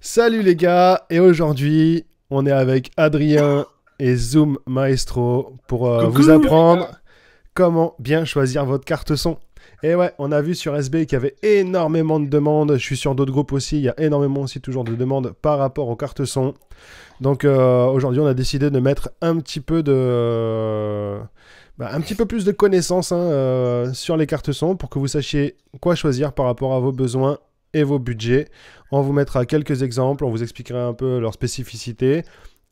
Salut les gars, et aujourd'hui, on est avec Adrien et Zoom Maestro pour euh, vous apprendre comment bien choisir votre carte son. Et ouais, on a vu sur SB qu'il y avait énormément de demandes. Je suis sur d'autres groupes aussi. Il y a énormément aussi toujours de demandes par rapport aux cartes son. Donc euh, aujourd'hui, on a décidé de mettre un petit peu de, bah, un petit peu plus de connaissances hein, euh, sur les cartes son pour que vous sachiez quoi choisir par rapport à vos besoins et vos budgets. On vous mettra quelques exemples, on vous expliquera un peu leurs spécificités.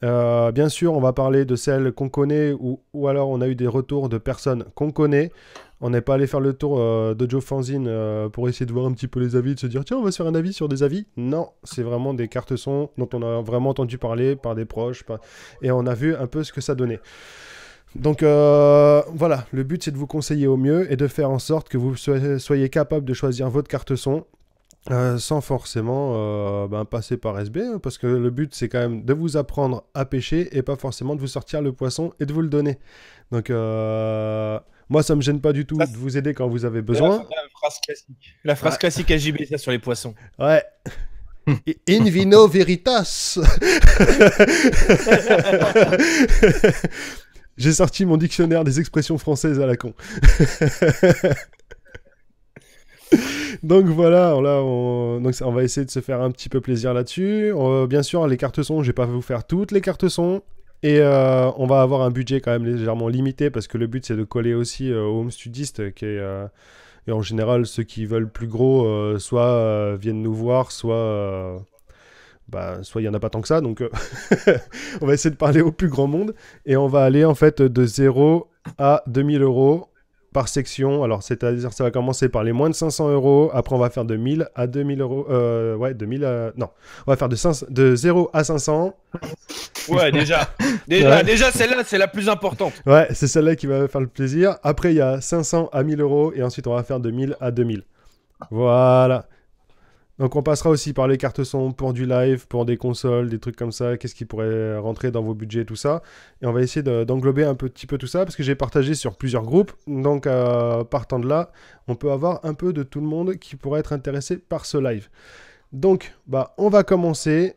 Euh, bien sûr, on va parler de celles qu'on connaît ou, ou, alors on a eu des retours de personnes qu'on connaît. On n'est pas allé faire le tour euh, de Joe Fanzine euh, pour essayer de voir un petit peu les avis, de se dire tiens, on va se faire un avis sur des avis. Non, c'est vraiment des cartes son dont on a vraiment entendu parler par des proches et on a vu un peu ce que ça donnait. Donc voilà, le but c'est de vous conseiller au mieux et de faire en sorte que vous soyez capable de choisir votre carte son euh, sans forcément euh, ben, passer par SB, hein, parce que le but c'est quand même de vous apprendre à pêcher et pas forcément de vous sortir le poisson et de vous le donner. Donc euh, moi ça me gêne pas du tout de vous aider quand vous avez besoin. La, phrase classique, la phrase ah. ça sur les poissons. Ouais. In vino veritas. J'ai sorti mon dictionnaire des expressions françaises à la con. Donc voilà, là, on... Donc, on va essayer de se faire un petit peu plaisir là-dessus. Euh, bien sûr, les cartes son, je vais pas vous faire toutes les cartes son. Et euh, on va avoir un budget quand même légèrement limité parce que le but c'est de coller aussi euh, aux home studistes qui et en général ceux qui veulent plus gros soit viennent nous voir soit bah, soit il n'y en a pas tant que ça, donc on va essayer de parler au plus grand monde, et on va aller en fait de 0 à 2000 euros par section. Alors, c'est-à-dire, ça va commencer par les moins de 500 euros. Après, on va faire de 1000 à 2000 euros. Euh, ouais, 2000 à... Non, on va faire de, 5... de 0 à 500. Ouais, déjà. déjà, celle-là, c'est la plus importante. Ouais, c'est celle-là qui va faire le plaisir. Après, il y a 500 à 1000 euros. Et ensuite, on va faire de 1000 à 2000. Voilà. Donc on passera aussi par les cartes son pour du live, pour des consoles, des trucs comme ça, qu'est-ce qui pourrait rentrer dans vos budgets, tout ça. Et on va essayer d'englober un petit peu tout ça, parce que j'ai partagé sur plusieurs groupes. Donc euh, partant de là, on peut avoir un peu de tout le monde qui pourrait être intéressé par ce live. Donc, bah, on va commencer.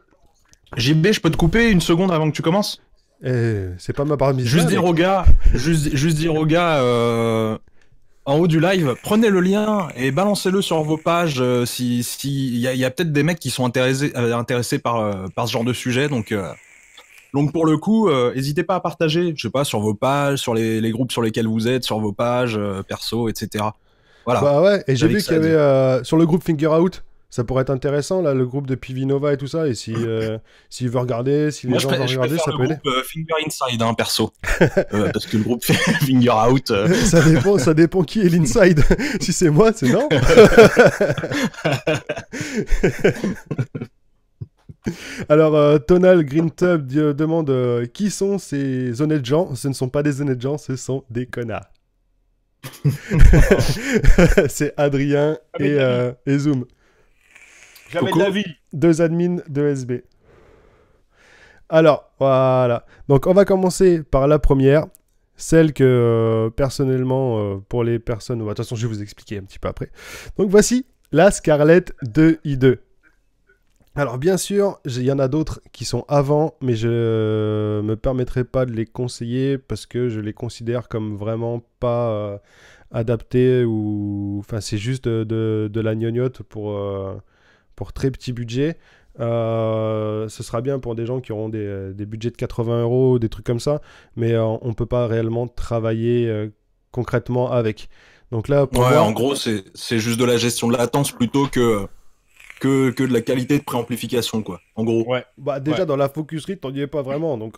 JB, je peux te couper une seconde avant que tu commences eh, C'est pas ma part Juste dire aux gars, juste, dire aux gars en haut du live, prenez le lien et balancez-le sur vos pages. Euh, si il y a, peut-être des mecs qui sont intéressés euh, intéressés par euh, par ce genre de sujet, donc donc pour le coup, n'hésitez pas à partager. Je sais pas sur vos pages, sur les, groupes sur lesquels vous êtes, sur vos pages perso, etc. Voilà. Bah ouais. Et j'ai vu qu'il y avait sur le groupe Finger Out. Ça pourrait être intéressant, là, le groupe de Pivinova et tout ça. Et si, euh, s'il veut regarder, si les gens veulent regarder, ça le peut groupe, groupe euh, finger Inside, hein, perso. Euh, parce que le groupe Finger Out. ça, dépend, ça dépend qui est l'inside. si c'est moi, c'est non. Alors, Tonal Green Tub demande Qui sont ces honnêtes gens Ce ne sont pas des honnêtes gens, ce sont des connards. c'est Adrien et, Zoom. Deux admins de SB. Alors, voilà. Donc, on va commencer par la première. Celle que, euh, personnellement, euh, pour les personnes... Bah, de toute façon, je vais vous expliquer un petit peu après. Donc, voici la Scarlett 2i2. Alors bien sûr, il y en a d'autres qui sont avant, mais je ne euh, me permettrai pas de les conseiller parce que je les considère comme vraiment pas adapté adaptés ou enfin c'est juste de, la gnognotte pour pour très petit budget. Euh, ce sera bien pour des gens qui auront des, budgets de 80 euros, des trucs comme ça, mais euh, on ne peut pas réellement travailler euh, concrètement avec. Donc là, pour ouais, en gros, c'est juste de la gestion de latence plutôt que, que, de la qualité de préamplification, quoi. En gros. Ouais. Bah déjà dans la focus rate, t'en y pas vraiment, donc.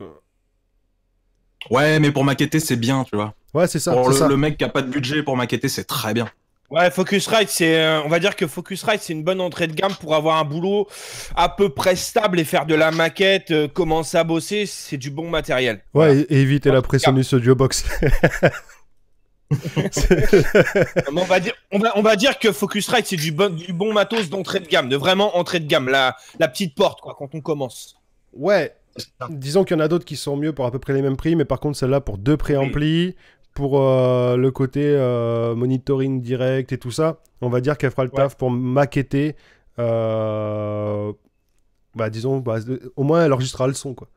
Ouais, mais pour maqueter, c'est bien, tu vois. Ouais, c'est ça, Pour le, mec qui a pas de budget pour maqueter, c'est très bien. Ouais, Focusrite, c'est, euh, on va dire que Focusrite, c'est une bonne entrée de gamme pour avoir un boulot à peu près stable et faire de la maquette, euh, commencer à bosser, c'est du bon matériel. Ouais, éviter la pression du studio box. on, va dire, on, va, dire que Focusrite, c'est du bon, du bon matos d'entrée de gamme, de vraiment entrée de gamme, la, la petite porte, quoi, quand on commence. Ouais, Disons qu'il y en a d'autres qui sont mieux pour à peu près les mêmes prix, mais par contre, celle-là pour deux préamplis, pour euh, le côté euh, monitoring direct et tout ça, on va dire qu'elle fera le taf pour maqueter. Euh, bah, disons, bah, au moins elle enregistrera le son. Quoi.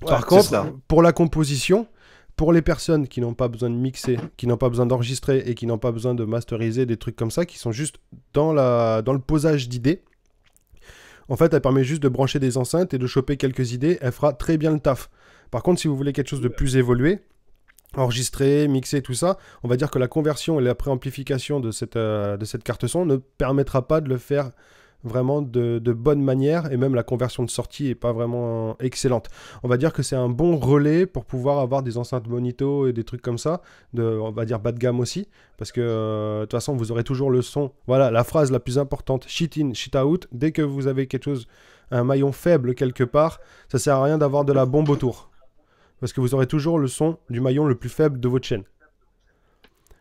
Par contre, pour la composition, pour les personnes qui n'ont pas besoin de mixer, qui n'ont pas besoin d'enregistrer et qui n'ont pas besoin de masteriser des trucs comme ça, qui sont juste dans le posage d'idées, en fait, elle permet juste de brancher des enceintes et de choper quelques idées. Elle fera très bien le taf. Par contre, si vous voulez quelque chose de plus évolué, enregistrer, mixer, tout ça, on va dire que la conversion et la préamplification de cette, euh, de cette carte son ne permettra pas de le faire vraiment de, bonne manière et même la conversion de sortie est pas vraiment excellente. On va dire que c'est un bon relais pour pouvoir avoir des enceintes monito et des trucs comme ça, de, on va dire bas de gamme aussi, parce que euh, de toute façon vous aurez toujours le son. Voilà la phrase la plus importante, shit in, shit out. Dès que vous avez quelque chose, un maillon faible quelque part, ça sert à rien d'avoir de la bombe autour parce que vous aurez toujours le son du maillon le plus faible de votre chaîne.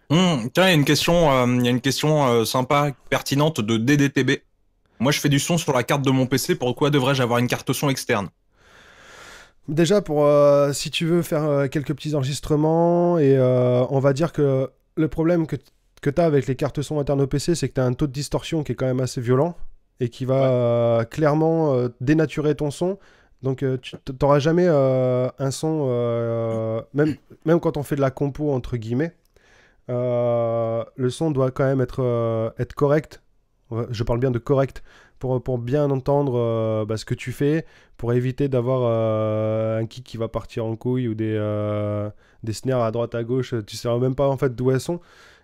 Hum, tiens, il y a une question, euh, une question euh, sympa, pertinente de DDTB. Moi, je fais du son sur la carte de mon PC, pourquoi devrais-je avoir une carte son externe Déjà, pour, euh, si tu veux faire quelques petits enregistrements, et on va dire que le problème que, tu as avec les cartes son internes au PC, c'est que tu as un taux de distorsion qui est quand même assez violent, et qui va clairement dénaturer ton son. Donc euh, tu n'auras jamais euh, un son, euh, même, même quand on fait de la compo, entre guillemets, le son doit quand même être, être correct. Je parle bien de correct pour, pour bien entendre bah, ce que tu fais, pour éviter d'avoir un kick qui va partir en couille ou des, des snares à droite, à gauche. Tu ne sais même pas en fait d'où elles sont.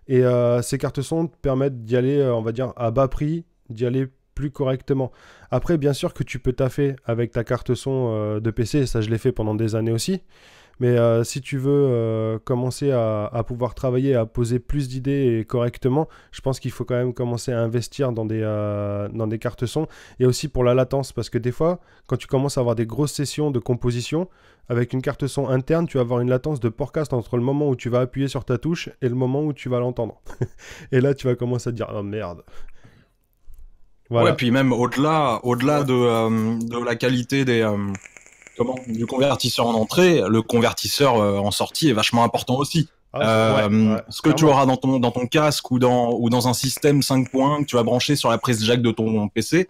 Et ces cartes son te permettent d'y aller, on va dire, à bas prix, d'y aller plus correctement. Après, bien sûr que tu peux taffer avec ta carte son euh, de PC, ça je l'ai fait pendant des années aussi. Mais euh, si tu veux euh, commencer à, pouvoir travailler, à poser plus d'idées correctement, je pense qu'il faut quand même commencer à investir dans des, dans des cartes son et aussi pour la latence. Parce que des fois, quand tu commences à avoir des grosses sessions de composition, avec une carte son interne, tu vas avoir une latence de podcast entre le moment où tu vas appuyer sur ta touche et le moment où tu vas l'entendre. et là, tu vas commencer à dire Oh merde, Ouais, puis même au-delà, au-delà euh, de, la qualité des euh, comment du convertisseur en entrée, le convertisseur euh, en sortie est vachement important aussi. Ah ce que tu auras dans ton dans ton casque ou dans ou dans un système 5 points que tu vas brancher sur la prise jack de ton PC,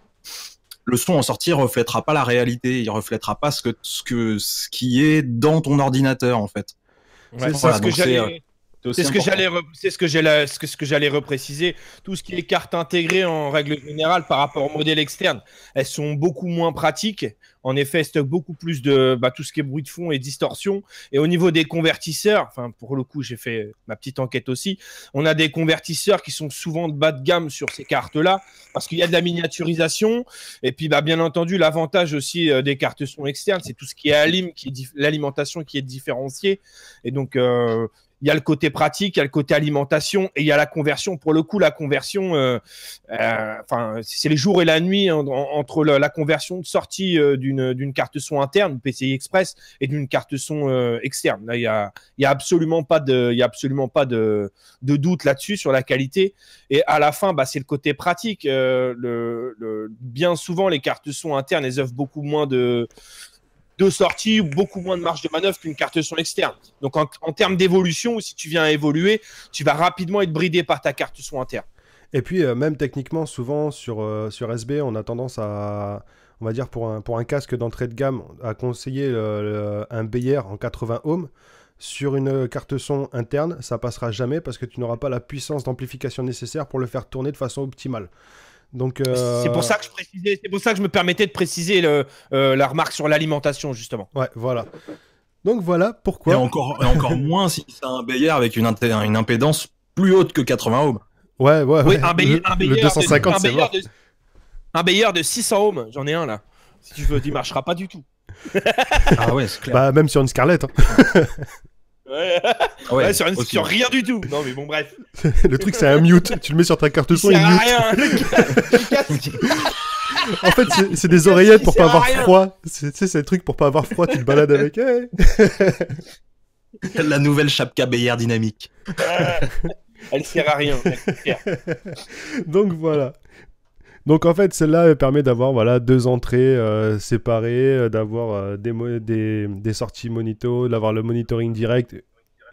le son en sortie reflètera pas la réalité, il reflètera pas ce que ce que ce qui est dans ton ordinateur en fait. C'est ça ce que j'allais c'est ce, que j'allais, c'est ce que ce que, j'allais repréciser. Tout ce qui est cartes intégrées en règle générale par rapport au modèle externe, elles sont beaucoup moins pratiques. En effet, elles stockent beaucoup plus de bah, tout ce qui est bruit de fond et distorsion. Et au niveau des convertisseurs, enfin pour le coup, j'ai fait ma petite enquête aussi. On a des convertisseurs qui sont souvent de bas de gamme sur ces cartes-là parce qu'il y a de la miniaturisation. Et puis, bah, bien entendu, l'avantage aussi euh, des cartes sont externes, c'est tout ce qui est alimentation qui l'alimentation est différenciée. Et donc, euh, il y a le côté pratique, il y a le côté alimentation et il y a la conversion. Pour le coup, la conversion, euh, euh, enfin, c'est les jours et la nuit hein, entre la, conversion de sortie euh, d'une carte son interne, PCI Express, et d'une carte son externe. il n'y a, absolument pas de, a absolument pas de, doute là-dessus sur la qualité. Et à la fin, bah, c'est le côté pratique. bien souvent, les cartes son internes, elles offrent beaucoup moins de deux sorties, beaucoup moins de marge de manœuvre qu'une carte son externe. Donc en, termes d'évolution, si tu viens à évoluer, tu vas rapidement être bridé par ta carte son interne. Et puis euh, même techniquement, souvent sur, euh, sur SB, on a tendance à, on va dire pour un, pour un casque d'entrée de gamme, à conseiller euh, un BR en 80 ohms. Sur une carte son interne, ça passera jamais parce que tu n'auras pas la puissance d'amplification nécessaire pour le faire tourner de façon optimale. Euh, c'est pour ça que je pour ça que je me permettais de préciser le, euh, la remarque sur l'alimentation justement. Ouais, voilà. Donc voilà pourquoi. Et encore, encore moins si c'est un Bayer avec une, une, impédance plus haute que 80 ohms. Ouais, ouais, ouais. un Bayer, 250, c'est De, un Bayer de 600 ohms, j'en ai un là. Si tu veux, il marchera pas du tout. ah ouais, c'est clair. Bah, même sur une Scarlett. Hein. Ouais. Ah sur, rien du tout. Non, mais bon, bref. le truc, c'est un mute. Tu le mets sur ta carte son, il, mute. en fait, c'est des oreillettes pour pas avoir froid. Tu sais, c'est le truc pour pas avoir froid, tu te balades avec. Eh. La nouvelle chapka Bayard dynamique. Elle sert à rien. Donc voilà. Donc en fait, celle-là permet d'avoir voilà, deux entrées euh, séparées, euh, d'avoir euh, des, sorties monito, d'avoir le monitoring direct.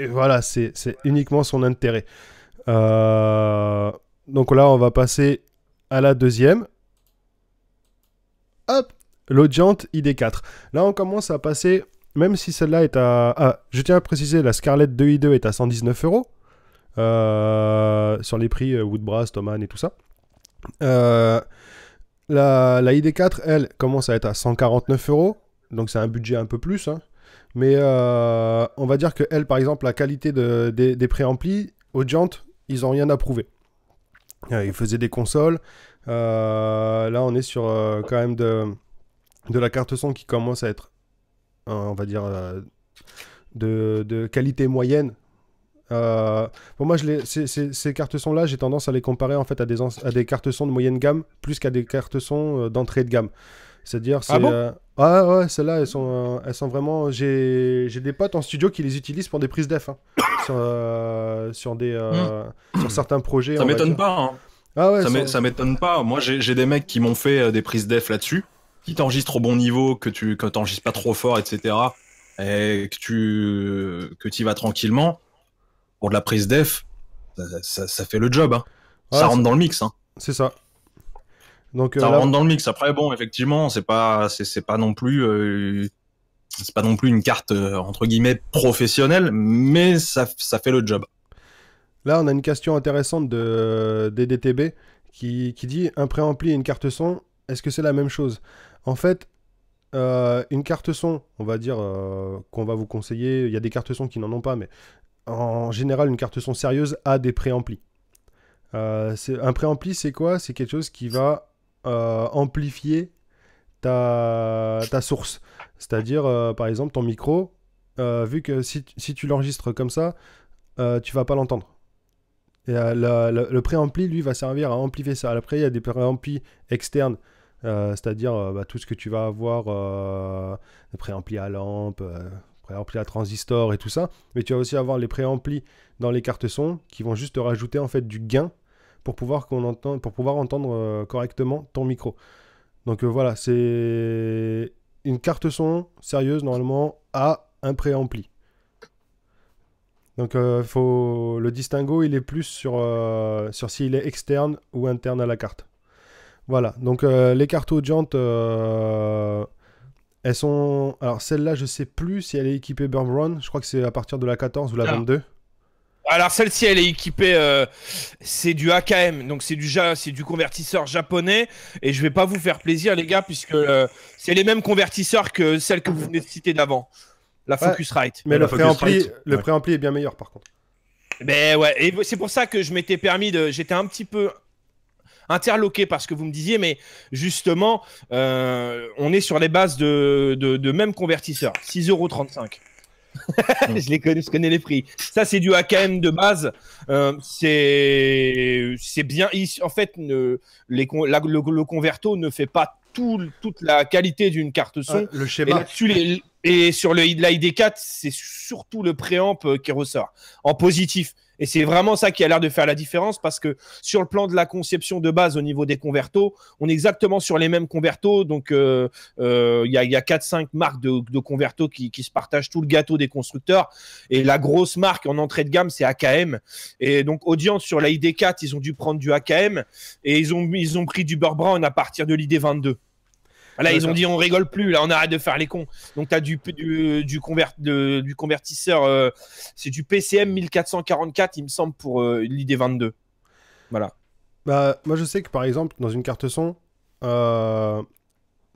Et voilà, c'est uniquement son intérêt. donc là, on va passer à la deuxième. Hop, L'Audiante ID4. Là, on commence à passer, même si celle-là est à... Ah, je tiens à préciser, la Scarlett 2i2 est à 119 euros. Sur les prix Woodbrass, Toman et tout ça. Euh, la, ID4, elle, commence à être à 149 euros. Donc c'est un budget un peu plus. Hein. Mais euh, on va dire que elle, par exemple, la qualité des, des préamplis, Audiant, ils n'ont rien à prouver. Euh, ils faisaient des consoles. là, on est sur quand même de, la carte son qui commence à être, on va dire, de qualité moyenne euh, pour moi, je ces, cartes son là, j'ai tendance à les comparer en fait à des, à des cartes son de moyenne gamme plus qu'à des cartes son euh, d'entrée de gamme. C'est-à-dire, ah c'est. Ah ouais, celles-là, elles sont, elles sont vraiment. J'ai des potes en studio qui les utilisent pour des prises def. Hein. sur, sur, des, hmm. sur certains projets. Ça m'étonne pas, hein. Ah ouais, ça, m'étonne pas. Moi, j'ai des mecs qui m'ont fait des prises def là-dessus, qui t'enregistrent au bon niveau, que tu que pas trop fort, etc. Et que tu que y vas tranquillement pour de la prise def, ça, fait le job. Hein. ça rentre dans le mix. Hein. C'est ça. Donc, euh, ça rentre dans le mix. Après, bon, effectivement, c'est pas, c'est pas non plus, euh, c'est pas non plus une carte euh, entre guillemets professionnelle, mais ça, fait le job. Là, on a une question intéressante de DDTB qui, dit un préampli et une carte son, est-ce que c'est la même chose En fait, une carte son, on va dire, qu'on va vous conseiller. Il y a des cartes son qui n'en ont pas, mais en général, une carte son sérieuse a des préamplis. Euh, un préampli, c'est quoi C'est quelque chose qui va euh, amplifier ta, source. C'est-à-dire, euh, par exemple, ton micro, vu que si, tu l'enregistres comme ça, tu vas pas l'entendre. Et, le, le, préampli, lui, va servir à amplifier ça. Après, il y a des préamplis externes. c'est-à-dire bah, tout ce que tu vas avoir, des préamplis à lampe, préamplis à transistor et tout ça, mais tu vas aussi avoir les préamplis dans les cartes son qui vont juste rajouter en fait du gain pour pouvoir, qu'on entend, pour pouvoir entendre euh, correctement ton micro. Donc euh, voilà, c'est une carte son sérieuse normalement à un préampli. Donc euh, faut... le distinguo, il est plus sur, sur s'il est externe ou interne à la carte. Voilà, donc les cartes audiantes. Elles sont. Alors, celle-là, je sais plus si elle est équipée Burn Run. Je crois que c'est à partir de la 14 ou la 22. Ah. Alors, celle-ci, elle est équipée. Euh, c'est du AKM. Donc, c'est du, ja... du convertisseur japonais. Et je vais pas vous faire plaisir, les gars, puisque euh, c'est les mêmes convertisseurs que celle que vous venez de citer d'avant. La Focusrite. mais le préampli le est bien meilleur, par contre. Mais ben ouais, et c'est pour ça que je m'étais permis de. J'étais un petit peu interloqué parce que vous me disiez, mais justement, euh, on est sur les bases de, de, de même convertisseur, 6,35€. je les connais, connais les prix. Ça, c'est du AKM de base. Euh, c'est, bien. En fait, le, converto ne fait pas toute la qualité d'une carte son. Ah, le schéma. Et, sur le id 4 c'est surtout le préamp euh, qui ressort en positif. Et c'est vraiment ça qui a l'air de faire la différence parce que sur le plan de la conception de base au niveau des convertos, on est exactement sur les mêmes convertos. Donc, euh, euh, il y a, 4-5 marques de, converto qui, se partagent tout le gâteau des constructeurs. Et la grosse marque en entrée de gamme, c'est AKM. Et donc, audience sur la ID4, ils ont dû prendre du AKM et ils ont, ils ont pris du Beurre Brown à partir de l'ID22. Là, ils ont dit on rigole plus, là on arrête de faire les cons. Donc tu as du, du, convertisseur, euh, c'est du PCM 1444, il me semble, pour euh, l'idée l'ID22. Voilà. Bah, moi je sais que par exemple, dans une carte son, euh,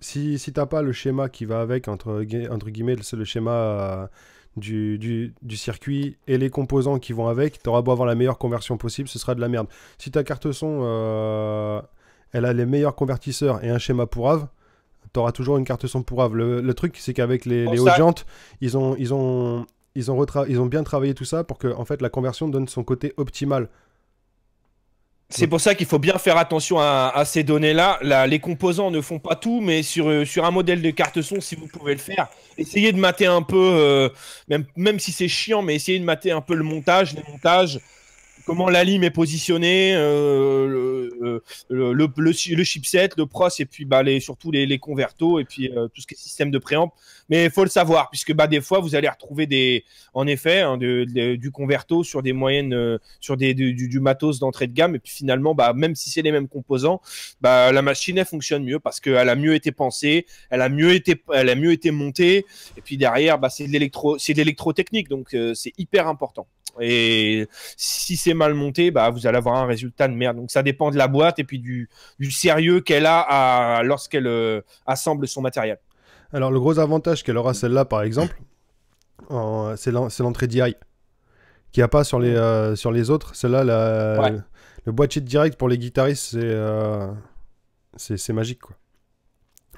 si, si t'as pas le schéma qui va avec, entre, guillemets, c'est le schéma du, circuit et les composants qui vont avec, t'auras beau avoir la meilleure conversion possible, ce sera de la merde. Si ta carte son, elle a les meilleurs convertisseurs et un schéma pour t'auras toujours une carte son pour Le, truc, c'est qu'avec les, hauts ils ont, ils ont, ils ont, ils ont bien travaillé tout ça pour que fait, la conversion donne son côté optimal. C'est pour ça qu'il faut bien faire attention à, ces données-là. les composants ne font pas tout, mais sur, euh, sur un modèle de carte son, si vous pouvez le faire, essayez de mater un peu, euh, même, même si c'est chiant, mais essayez de mater un peu le montage, les montages, comment la lime est positionnée, euh, le, chipset, le pros et puis bah, les, surtout les, les convertos et puis euh, tout ce qui est système de préamp. Mais il faut le savoir, puisque bah, des fois, vous allez retrouver des, en effet, hein, du converto sur des moyennes, euh, sur des, du, matos d'entrée de gamme. Et puis finalement, bah, même si c'est les mêmes composants, bah, la machine, elle fonctionne mieux parce qu'elle a mieux été pensée, elle a mieux été, elle a mieux été montée. Et puis derrière, bah, c'est de l'électro, c'est de l'électrotechnique. Donc, euh, c'est hyper important. Et si c'est mal monté, bah, vous allez avoir un résultat de merde. Donc ça dépend de la boîte et puis du, du sérieux qu'elle a lorsqu'elle euh, assemble son matériel. Alors, le gros avantage qu'elle aura celle-là, par exemple, c'est l'entrée DI qu'il n'y a pas sur les, euh, sur les autres. Celle-là, le, boîtier direct pour les guitaristes, c'est euh, c'est magique. quoi.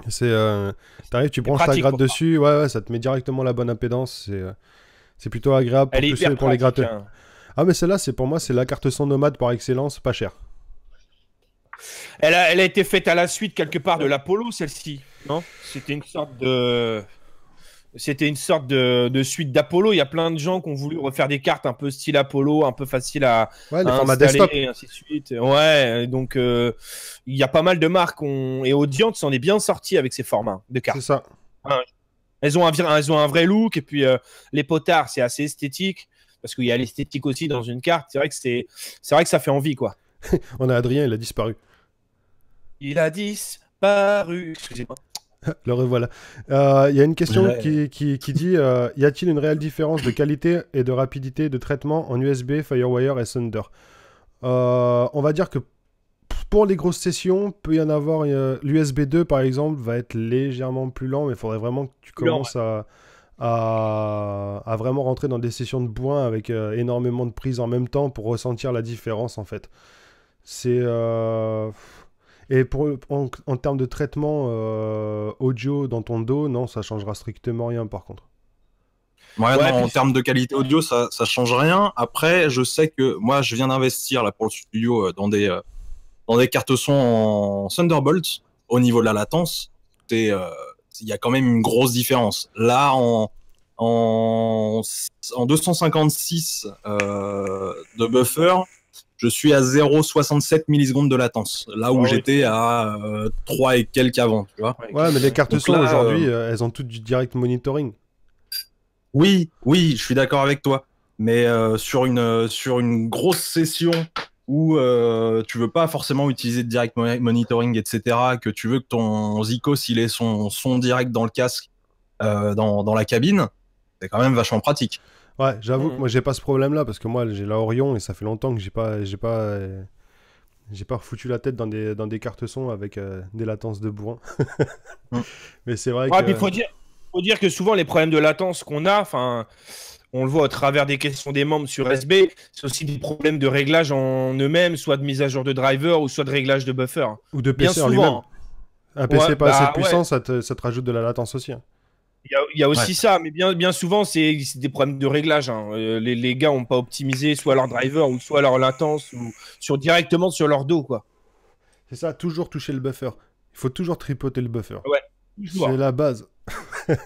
C'est, euh, t'arrives, tu branches ta gratte dessus, ouais, ça te met directement la bonne impédance. C'est plutôt agréable pour, les gratteurs. Hein. Ah, mais celle-là, c'est pour moi, c'est la carte son nomade par excellence, pas cher. Elle a, été faite à la suite quelque part de l'Apollo, celle-ci, non C'était une sorte de c'était une sorte de, suite d'Apollo. Il y a plein de gens qui ont voulu refaire des cartes un peu style Apollo, un peu facile à, ouais, installer, ainsi de suite. Ouais, donc euh, il y a pas mal de marques et Audience s'en est bien sorti avec ces formats de cartes. C'est ça. Ah elles, ont un, un vrai look et puis euh, les potards, c'est assez esthétique parce qu'il y a l'esthétique aussi dans une carte. C'est vrai que c'est vrai que ça fait envie quoi. on a Adrien, il a disparu. Il a disparu. Excusez-moi. Le revoilà. Il euh, y a une question qui, dit euh, Y a-t-il une réelle différence de qualité et de rapidité de traitement en USB, Firewire et Thunder euh, On va dire que pour les grosses sessions, peut y en avoir. L'USB 2, par exemple, va être légèrement plus lent, mais il faudrait vraiment que tu commences à, à, à, vraiment rentrer dans des sessions de bois avec énormément de prises en même temps pour ressentir la différence, en fait. C'est. Et pour, en, termes de traitement euh, audio dans ton dos, non, ça changera strictement rien par contre. en termes de qualité audio, ça, ça change rien. Après, je sais que moi, je viens d'investir pour le studio euh, dans des euh, dans des cartes son en Thunderbolt. Au niveau de la latence, il y a quand même une grosse différence. Là, en en, 256 de buffer, je suis à 0,67 millisecondes de latence, là où ah j'étais à 3 euh, et quelques avant. Tu vois ouais, mais les cartes Donc aujourd'hui, euh, euh, elles ont toutes du direct monitoring. Oui, oui, je suis d'accord avec toi. Mais sur, une, sur une grosse session où tu veux pas forcément utiliser de direct monitoring, etc., que tu veux que ton Zico, s'il ait son son direct dans le casque, dans, dans, la cabine, c'est quand même vachement pratique. Ouais, j'avoue que mm. moi j'ai pas ce problème là parce que moi j'ai la Orion et ça fait longtemps que j'ai pas j'ai pas euh, j'ai pas refoutu la tête dans des dans des cartes son avec euh, des latences de bourrin. Mm. Mais c'est vrai que... faut dire que souvent les problèmes de latence qu'on a enfin on le voit au travers des questions des membres sur SB, c'est aussi des problèmes de réglage en eux-mêmes, soit de mise à jour de driver ou soit de réglage de buffer. Ou de PC Bien en lui-même. Un PC pas assez bah puissant, ça, te, rajoute de la latence aussi. Hein. Il y, a, aussi ça, mais bien, bien souvent, c'est des problèmes de réglage. Hein. Euh, les, les, gars n'ont pas optimisé soit leur driver ou soit leur latence ou directement sur leur dos. quoi. C'est ça, toujours toucher le buffer. Il faut toujours tripoter le buffer. c'est la base.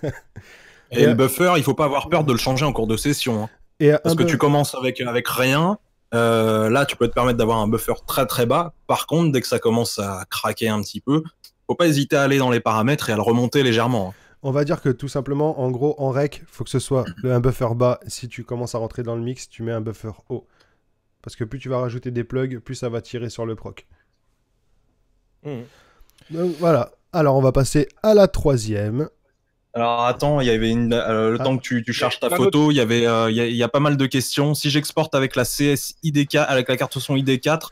Et, le buffer, il faut pas avoir peur de le changer en cours de session. Hein. Parce que tu commences avec, avec rien. Euh, là, tu peux te permettre d'avoir un buffer très très bas. Par contre, dès que ça commence à craquer un petit peu, faut pas hésiter à aller dans les paramètres et à le remonter légèrement. Hein on va dire que tout simplement, en gros, en rec, faut que ce soit un buffer bas. Si tu commences à rentrer dans le mix, tu mets un buffer haut. Parce que plus tu vas rajouter des plugs, plus ça va tirer sur le proc. Hmm. voilà. Alors on va passer à la troisième. Alors attends, il y avait une, euh, le ah. temps que tu, charges ta photo, il y avait, euh, il y, a pas mal de questions. Si j'exporte avec la CS ID4, avec la carte son ID4,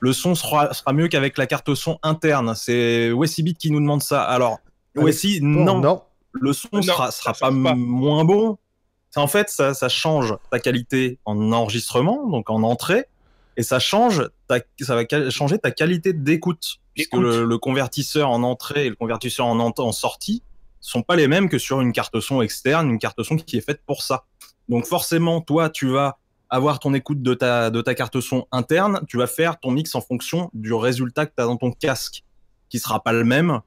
le son sera, sera mieux qu'avec la carte son interne. C'est Wessibit qui nous demande ça. Alors Wessi, non, non, le son euh, ne sera, pas, moins bon. En fait, ça, change ta qualité en enregistrement, donc en entrée, et ça change ça va changer ta qualité d'écoute. Puisque le, convertisseur en entrée et le convertisseur en, en sortie sont pas les mêmes que sur une carte son externe, une carte son qui est faite pour ça. Donc forcément, toi, tu vas avoir ton écoute de ta, de ta carte son interne, tu vas faire ton mix en fonction du résultat que tu as dans ton casque, qui sera pas le même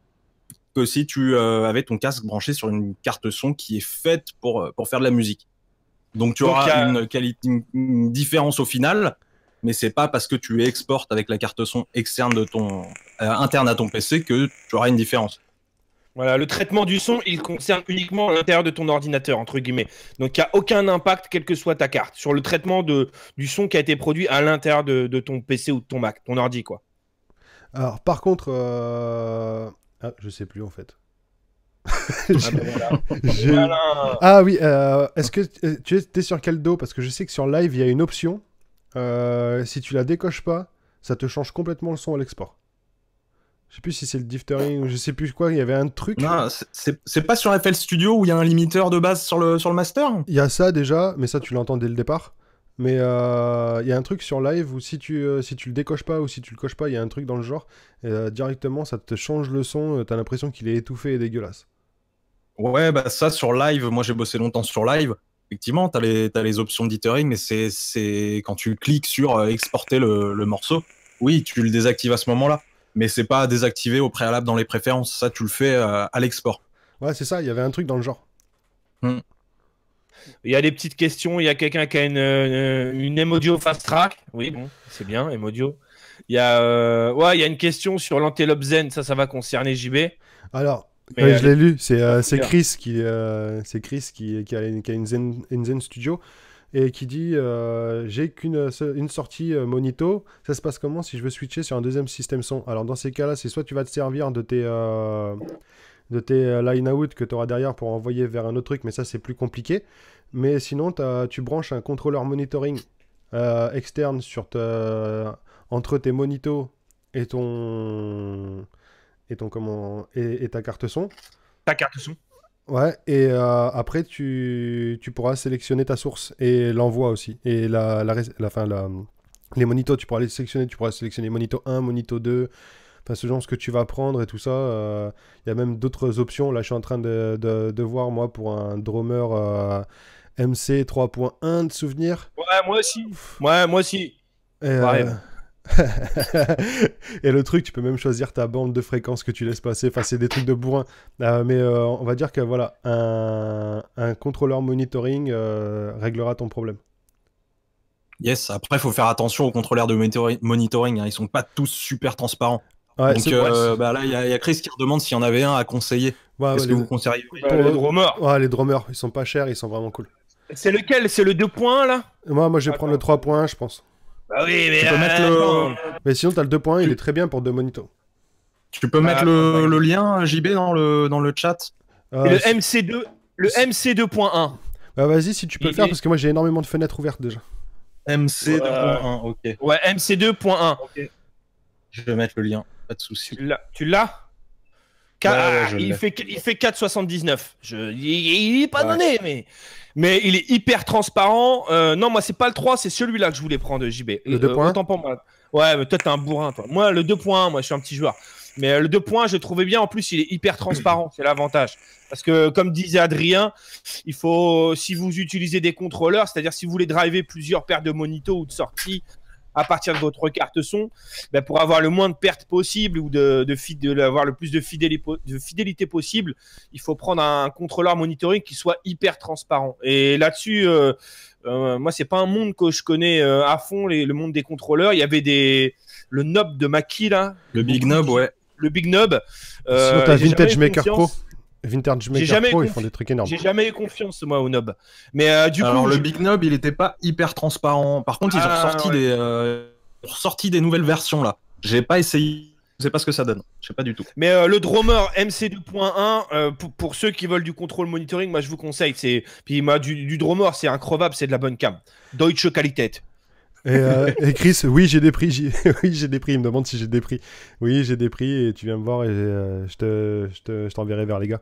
que si tu euh, avais ton casque branché sur une carte son qui est faite pour, euh, pour faire de la musique. Donc tu auras une, qualité, différence au final, mais c'est pas parce que tu exportes avec la carte son externe de ton euh, interne à ton PC que tu auras une différence. Voilà, le traitement du son, il concerne uniquement l'intérieur de ton ordinateur, entre guillemets. Donc, il n'y a aucun impact, quelle que soit ta carte, sur le traitement de, du son qui a été produit à l'intérieur de, de, ton PC ou de ton Mac, ton ordi, quoi. Alors, par contre, ah, je sais plus en fait. Ah, ben ah, oui, euh, est-ce que euh, tu es sur quel dos Parce que je sais que sur live, il y a une option. Euh, si tu la décoches pas, ça te change complètement le son à l'export. Je sais plus si c'est le diftering ou je sais plus quoi, il y avait un truc. Non, c'est pas sur FL Studio où il y a un limiteur de base sur le, sur le master Il y a ça déjà, mais ça tu l'entends dès le départ. Mais il euh, y a un truc sur live où si tu, euh, si tu le décoches pas ou si tu le coches pas, il y a un truc dans le genre, euh, directement ça te change le son, t'as l'impression qu'il est étouffé et dégueulasse. Ouais, bah ça sur live, moi j'ai bossé longtemps sur live. Effectivement, t'as les, as les options d'itering, mais c'est quand tu cliques sur exporter le, morceau, oui, tu le désactives à ce moment-là. Mais c'est pas désactivé au préalable dans les préférences, ça tu le fais à l'export. Ouais, c'est ça, il y avait un truc dans le genre. Hum. Il y a des petites questions. Il y a quelqu'un qui a une, euh, une Emodio Fast Track. Oui, bon, c'est bien, Emodio. Il y, a, euh, ouais, il y a une question sur l'antelope zen. Ça, ça va concerner JB. Alors, euh, je l'ai lu. C'est Chris, qui, Chris qui, a, une, zen, Studio et qui dit J'ai qu'une une sortie monito. Ça se passe comment si je veux switcher sur un deuxième système son Alors, dans ces cas-là, c'est soit tu vas te servir de tes de tes euh, line-out que tu auras derrière pour envoyer vers un autre truc, mais ça c'est plus compliqué. Mais sinon, tu branches un contrôleur monitoring euh, externe sur euh, entre tes monitos et ton et ton comment et, ta carte son. Ta carte son. Ouais, et après tu, tu, pourras sélectionner ta source et l'envoi aussi. Et la, la, fin, la, les monitos, tu pourras les sélectionner, tu pourras sélectionner monito 1, monito 2, Enfin, genre, ce que tu vas prendre et tout ça. Il euh, y a même d'autres options. Là, je suis en train de, de, voir, moi, pour un drummer euh, MC 3.1 de souvenir. Ouais, moi aussi. Ouais, moi aussi. Et, euh, et le truc, tu peux même choisir ta bande de fréquence que tu laisses passer. Enfin, c'est des trucs de bourrin. mais on va dire que voilà, un, un contrôleur monitoring réglera ton problème. Yes, après, il faut faire attention aux contrôleurs de monitoring. Ils hein. Ils sont pas tous super transparents. Ouais, Donc euh, bah, là, il y, a Chris qui demande s'il y en avait un à conseiller. Est-ce que vous conseillez pour bah, Les drummers. Ouais, les drummers, ils sont pas chers, ils sont vraiment cool. C'est lequel C'est le 2.1 là Moi, moi, je vais prendre le 3.1, je pense. Bah oui, mais. Tu peux mettre le... Mais sinon, t'as le 2.1, il est très bien pour deux monito. Tu peux mettre bah, le, lien JB dans le, dans le chat. Euh, le MC2, le MC2.1. Bah vas-y si tu peux le faire parce que moi j'ai énormément de fenêtres ouvertes déjà. MC2.1, ok. Ouais, MC2.1. Ok. Je vais mettre le lien. Pas de soucis. Tu l'as il, fait, 4,79. Je... Il, pas donné, mais... mais il est hyper transparent. Euh, non, moi, c'est pas le 3, c'est celui-là que je voulais prendre, de JB. Le 2 euh, moi. Ouais, mais toi, t'es un bourrin, toi. Moi, le 2.1, points, moi, je suis un petit joueur. Mais euh, le 2.1, points, je trouvais bien. En plus, il est hyper transparent. C'est l'avantage. Parce que, comme disait Adrien, il faut, si vous utilisez des contrôleurs, c'est-à-dire si vous voulez driver plusieurs paires de monito ou de sorties, à partir de votre carte son ben, pour avoir le moins de pertes possible ou de, de, avoir le plus de fidélité, possible, il faut prendre un contrôleur monitoring qui soit hyper transparent. Et là-dessus, euh, euh, moi, c'est pas un monde que je connais euh, à fond, le monde des contrôleurs. Il y avait des le knob de Maki là, le big knob, ouais, le big knob. un Vintage Maker Pro jamais ils font des trucs énormes. J'ai jamais eu confiance, moi, au Nob. Mais euh, du coup. le Big Nob, il était pas hyper transparent. Par contre, ils ont ah, sorti des, euh, sorti des nouvelles versions, là. J'ai pas essayé. Je sais pas ce que ça donne. Je sais pas du tout. Mais euh, le drummer MC 2.1, euh, pour, ceux qui veulent du contrôle monitoring, moi je vous conseille. C'est puis moi, du, du drummer, c'est incroyable, c'est de la bonne cam. Deutsche Qualität. Euh, et, Chris, oui, j'ai des prix. oui, j'ai des prix. Il me demande si j'ai des prix. Oui, j'ai des prix et tu viens me voir et euh, je t'enverrai vers les gars.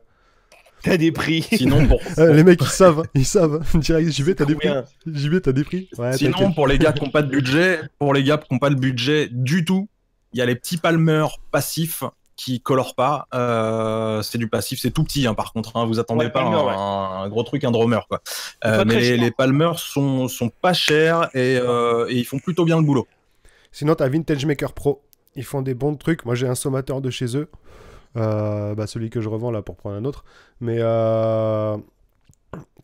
T'as des prix. Sinon, bon. Euh, les mecs, ils savent. Hein, ils savent. Hein. Direct, j'y vais, t'as des prix. J'y t'as des prix. Sinon, pour les gars qui n'ont pas de budget, pour les gars qui n'ont pas de budget du tout, il y a les petits palmeurs passifs qui colore pas. Euh, c'est du passif, c'est tout petit hein, par contre. Hein. vous attendez pas un, gros truc, un drummer quoi. Euh, mais les, palmeurs sont, pas chers euh, et, ils font plutôt bien le boulot. Sinon, t'as Vintage Maker Pro. Ils font des bons trucs. Moi, j'ai un sommateur de chez eux. Bah, celui que je revends là pour prendre un autre. Mais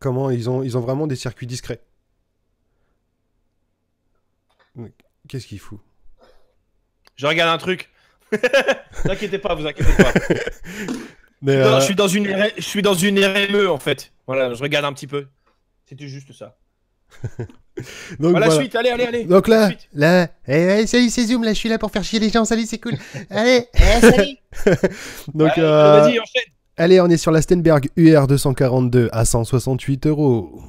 comment ils ont, ils ont vraiment des circuits discrets. Qu'est-ce qu'il fout Je regarde un truc vous inquiétez pas, vous inquiétez pas. non, euh, je, suis dans une RME, je suis dans une RME en fait. Voilà, je regarde un petit peu. C'était juste ça. Donc, suite, allez, allez, allez. Donc là, là, eh, eh, salut, c'est Zoom, là, je suis là pour faire chier les gens, salut, c'est cool. allez, eh, salut. Donc, allez, euh, Allez, on est sur la Steinberg UR 242 à 168 euros.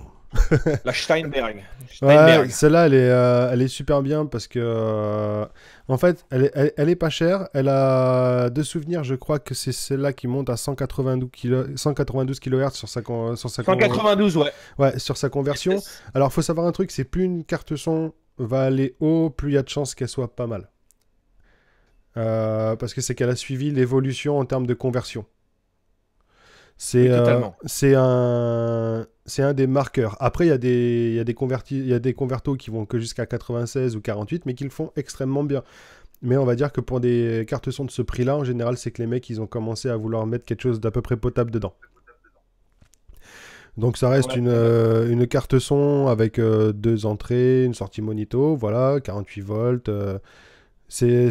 la Steinberg. Steinberg. Ouais, celle-là, elle, est, euh, elle est super bien parce que en fait, elle est, pas chère. Elle a deux souvenirs, je crois que c'est celle-là qui monte à 192, kHz sur sa, 192, ouais. Ouais, sur sa conversion. Alors, faut savoir un truc, c'est plus une carte son va aller haut, plus il y a de chances qu'elle soit pas mal. Euh, parce que c'est qu'elle a suivi l'évolution en termes de conversion. C'est euh, un, c'est un des marqueurs. Après, il y, a des, des il des convertos qui vont que jusqu'à 96 ou 48, mais qui le font extrêmement bien. Mais on va dire que pour des cartes son de ce prix-là, en général, c'est que les mecs, ils ont commencé à vouloir mettre quelque chose d'à peu près potable dedans. Donc ça reste euh, une, carte son avec euh, deux entrées, une sortie monito, voilà, 48 volts. Euh, c'est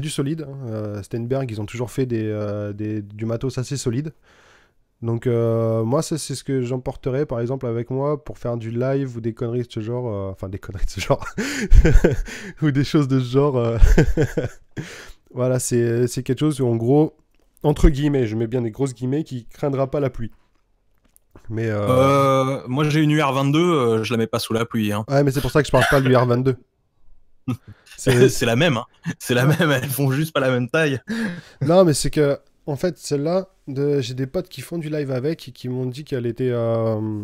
du solide. Hein. Steinberg, ils ont toujours fait des, des, du matos assez solide. Donc euh, moi, c'est ce que j'emporterais par exemple avec moi pour faire du live ou des conneries de ce genre, euh, enfin des conneries de ce genre, ou des choses de ce genre. Euh. voilà, c'est quelque chose où en gros, entre guillemets, je mets bien des grosses guillemets, qui craindra pas la pluie. Mais moi j'ai une UR22, je la mets pas sous la pluie. Hein. Ouais, mais c'est pour ça que je parle pas de l'UR22. c'est la même, hein. c'est la même, elles font juste pas la même taille. non, mais c'est que en fait celle-là, j'ai des potes qui font du live avec et qui m'ont dit qu'elle était, euh,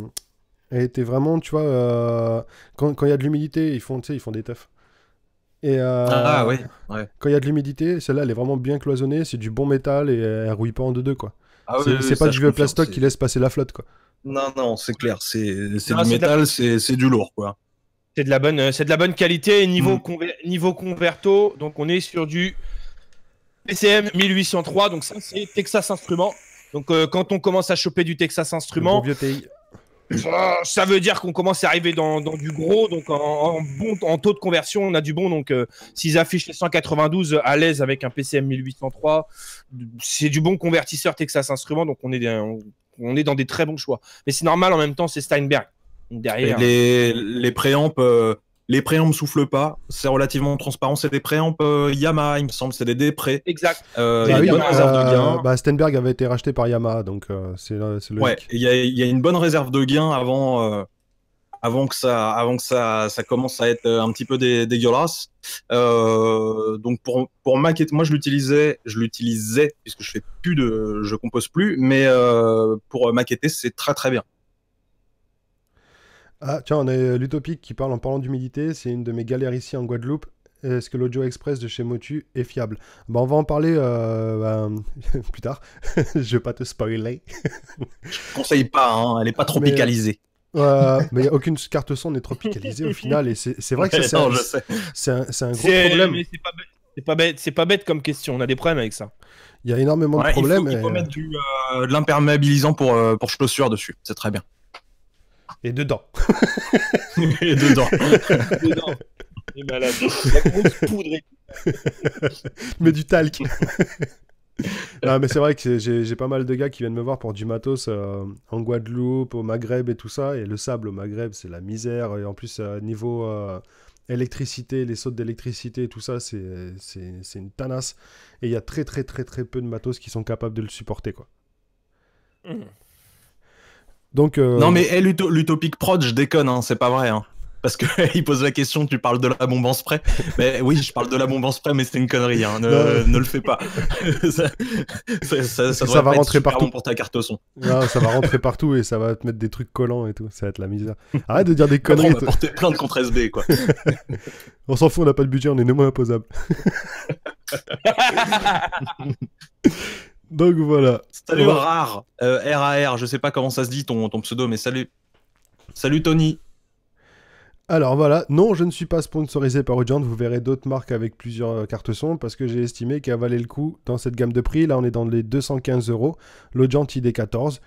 elle était vraiment, tu vois, euh, quand il y a de l'humidité, ils font, ils font des teufs. Et euh, ah ouais, Quand il y a de l'humidité, celle-là, elle est vraiment bien cloisonnée, c'est du bon métal et elle rouille pas en deux-deux, quoi. Ah c'est pas du vieux plastoc qui laisse passer la flotte, quoi. Non, non, c'est clair, c'est du métal, c'est du lourd, quoi. C'est de la bonne, de la bonne qualité niveau, hmm. niveau converto, donc on est sur du PCM 1803, donc ça c'est Texas Instruments. Donc euh, quand on commence à choper du Texas Instruments, euh, ça, veut dire qu'on commence à arriver dans, du gros, donc en, bon, en taux de conversion, on a du bon. Donc euh, s'ils affichent les 192 à l'aise avec un PCM 1803, c'est du bon convertisseur Texas Instruments, donc on est, on, est dans des très bons choix. Mais c'est normal en même temps, c'est Steinberg. Derrière. les, hein. les préampes les ne soufflent pas, c'est relativement transparent, c'est des préampes euh, Yamaha, il me semble, c'est des déprés. Exact. Euh, ah une bonne bah, réserve de bah, Stenberg avait été racheté par Yamaha, donc euh, c'est logique. Ouais, il y, a une bonne réserve de gain avant, avant que, ça, avant que ça, ça commence à être un petit peu dégueulasse. donc pour, pour moi je l'utilisais, je l'utilisais puisque je fais plus de, je compose plus, mais pour maqueter c'est très très bien. Ah, tiens, on a euh, l'Utopique qui parle en parlant d'humidité. C'est une de mes galères ici en Guadeloupe. Est-ce que l'audio express de chez Motu est fiable bah, On va en parler euh, bah, plus tard. je vais pas te spoiler. je conseille pas, hein. elle n'est pas tropicalisée. Mais, euh, aucune carte son n'est tropicalisée au final. Et c'est vrai que ouais, c'est un, gros problème. C'est pas, bête, pas bête comme question. On a des problèmes avec ça. Il y a énormément de problèmes. faut, mettre de l'imperméabilisant pour, pour chaussures dessus. C'est très bien. Et dedans. et dedans. et dedans. Et malade. La grosse poudre. mais du talc. non, mais c'est vrai que j'ai pas mal de gars qui viennent me voir pour du matos euh, en Guadeloupe, au Maghreb et tout ça. Et le sable au Maghreb, c'est la misère. Et en plus, euh, niveau euh, électricité, les sautes d'électricité et tout ça, c'est une tanasse. Et il y a très, très, très, très peu de matos qui sont capables de le supporter. quoi. Hmm. Euh, non, mais eh, l'utopique prod, je déconne, hein, c'est pas vrai. Hein. Parce que il pose la question, tu parles de la bombe en spray. Mais oui, je parle de la bombe en spray, mais c'est une connerie. Hein. Ne, le fais pas. ça, va rentrer partout pour ta ça va rentrer partout et ça va te mettre des trucs collants et tout. Ça va être la misère. Arrête de dire des conneries. on va porter plein de contre SB, quoi. on s'en fout, on n'a pas de budget, on est néanmoins imposable. Donc voilà. Salut RAR, rare, euh, RAR, je sais pas comment ça se dit ton, pseudo, mais salut. Salut Tony. Alors voilà, non, je ne suis pas sponsorisé par Audient, vous verrez d'autres marques avec plusieurs euh, cartes son parce que j'ai estimé qu'elle valait le coup dans cette gamme de prix. Là, on est dans les 215 euros. L'Audient ID14,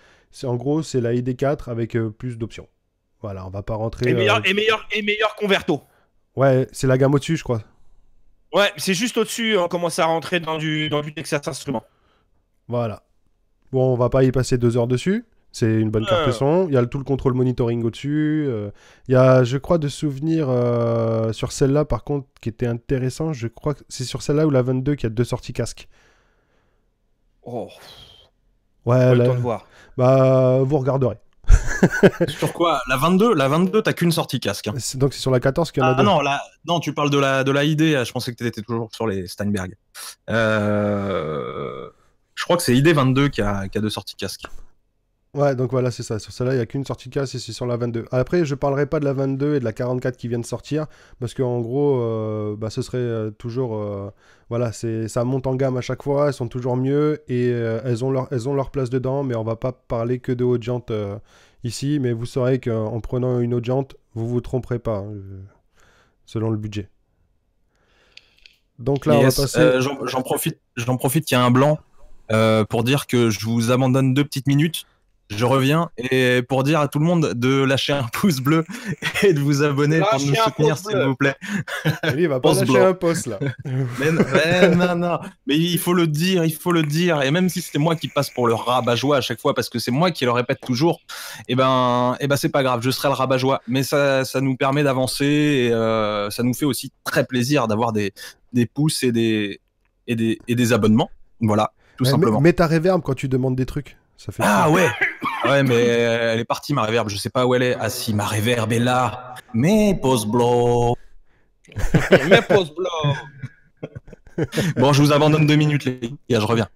en gros, c'est la ID4 avec euh, plus d'options. Voilà, on va pas rentrer. Euh, et meilleur, et meilleur, converto. Ouais, c'est la gamme au-dessus, je crois. Ouais, c'est juste au-dessus, on hein, commence à rentrer dans du, dans du Texas Instruments. Voilà. Bon, on va pas y passer deux heures dessus. C'est une bonne carte son. Il y a le, tout le contrôle monitoring au-dessus. Euh. il y a, je crois, de souvenirs euh, sur celle-là, par contre, qui était intéressant. Je crois que c'est sur celle-là ou la 22 qui a deux sorties casque. Oh. Ouais, voir. Bah, vous regarderez. sur quoi La 22, la 22, t'as qu'une sortie casque. Hein. Donc c'est sur la 14 qu'il y en a ah deux. Non, non, tu parles de la de la ID. Je pensais que t'étais toujours sur les Steinberg. Euh... Je crois que c'est ID22 qui a, deux sorties casque. Ouais, donc voilà, c'est ça. Sur celle-là, il n'y a qu'une sortie casque, et c'est sur la 22. Après, je ne parlerai pas de la 22 et de la 44 qui viennent de sortir, parce qu'en gros, euh, bah, ce serait euh, toujours. Euh, voilà, c'est ça monte en gamme à chaque fois, elles sont toujours mieux et elles, ont leur, elles ont leur place dedans, mais on va pas parler que de haute ici, mais vous saurez qu'en prenant une audience vous vous vous tromperez pas, selon le budget. Donc là, on va passer. j'en profite, j'en profite qu'il y a un blanc. Euh, pour dire que je vous abandonne deux petites minutes. Je reviens et pour dire à tout le monde de lâcher un pouce bleu et de vous abonner pour nous soutenir, s'il vous plaît. Ah il va pas lâcher un pouce là. mais, non, mais il faut le dire, il faut le dire. Et même si c'était moi qui passe pour le rabat-joie à chaque fois, parce que c'est moi qui le répète toujours, et eh ben, eh ben c'est pas grave, je serai le rabat-joie. Mais ça, ça nous permet d'avancer et euh, ça nous fait aussi très plaisir d'avoir des, des pouces et des, et des, et des abonnements. Voilà tout simplement. Mets ta réverb quand tu demandes des trucs. Ça fait ah ouais Ouais, mais euh, elle est partie ma réverbe, Je sais pas où elle est. Ah si, ma réverbe est là. Mais pause blow. mais pause blow. bon, je vous abandonne deux minutes, les gars. Je reviens.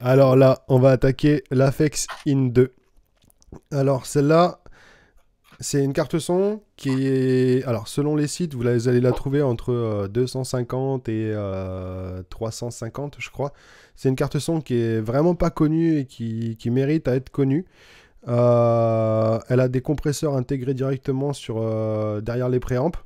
Alors là, on va attaquer l'Afex in 2. Alors celle-là, c'est une carte son qui est. Alors, selon les sites, vous allez la trouver entre 250 euh, et 350, euh, je crois. C'est une carte son qui est vraiment pas connue et qui, mérite à être connue. Euh, elle a des compresseurs intégrés directement sur, derrière les préampes.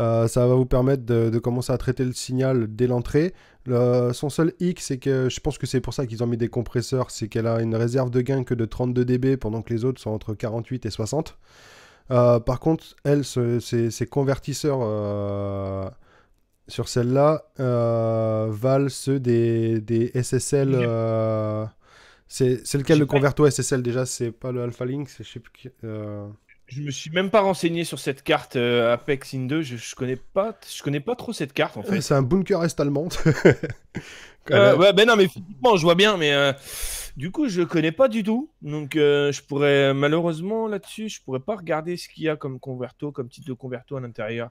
Euh, ça va vous permettre de, commencer à traiter le signal dès l'entrée. son seul hic, c'est que je pense que c'est pour ça qu'ils ont mis des compresseurs, c'est qu'elle a une réserve de gain que de 32 dB pendant que les autres sont entre 48 et 60. Euh, par contre, elle, ces, convertisseurs euh, sur celle-là valent ceux des, SSL. c'est lequel le converto SSL déjà C'est pas le Alpha Link, je sais plus. Je me suis même pas renseigné sur cette carte euh, Apex In 2. Je, ne connais pas, je connais pas trop cette carte en fait. C'est un bunker est allemande. Euh, ouais, ben non, mais je vois bien, mais euh, du coup, je connais pas du tout. Donc, je pourrais malheureusement là-dessus, je pourrais pas regarder ce qu'il y a comme converto, comme type de converto à l'intérieur.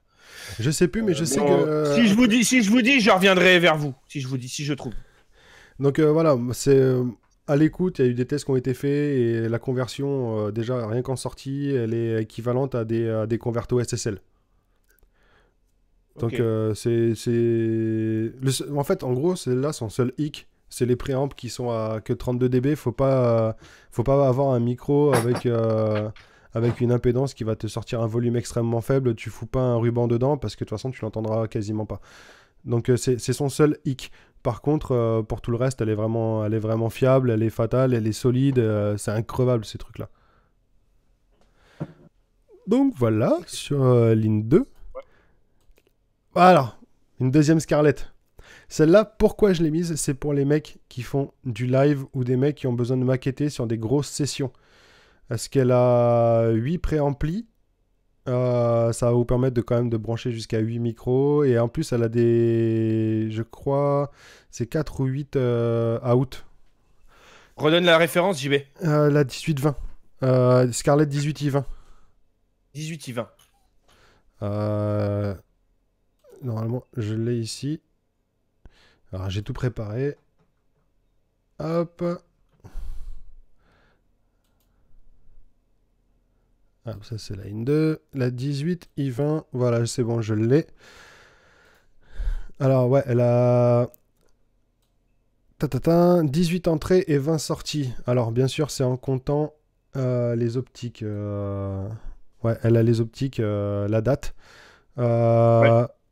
Je sais plus, mais je sais que. Si je vous dis, si je vous dis, je reviendrai vers vous. Si je vous dis, si je trouve. Donc voilà, c'est à l'écoute, il y a eu des tests qui ont été faits et la conversion, euh, déjà rien qu'en sortie, elle est équivalente à des, à SSL. Donc euh, c'est, en fait en gros celle-là son seul hic c'est les préamps qui sont à que 32 dB faut ne faut pas avoir un micro avec euh, avec une impédance qui va te sortir un volume extrêmement faible tu fous pas un ruban dedans parce que de toute façon tu l'entendras quasiment pas donc c'est, c'est son seul hic par contre, euh, pour tout le reste, elle est, vraiment, elle est vraiment fiable, elle est fatale, elle est solide. Euh, c'est increvable, ces trucs-là. Donc voilà, sur euh, ligne 2. Voilà, une deuxième Scarlett. Celle-là, pourquoi je l'ai mise C'est pour les mecs qui font du live ou des mecs qui ont besoin de maqueter sur des grosses sessions. Est-ce qu'elle a 8 préamplis euh, ça va vous permettre de quand même de brancher jusqu'à 8 micros. Et en plus, elle a des. Je crois. C'est 4 ou 8 euh, out. Redonne la référence, JB. Euh, la 18-20. Euh, Scarlett 18-20. 18-20. Euh, normalement, je l'ai ici. Alors, j'ai tout préparé. Hop. Ah, ça c'est la ligne 2. La 18, I20, voilà, c'est bon, je l'ai. Alors ouais, elle a... 18 entrées et 20 sorties. Alors bien sûr, c'est en comptant euh, les optiques. Euh, ouais, elle a les optiques, euh, la date.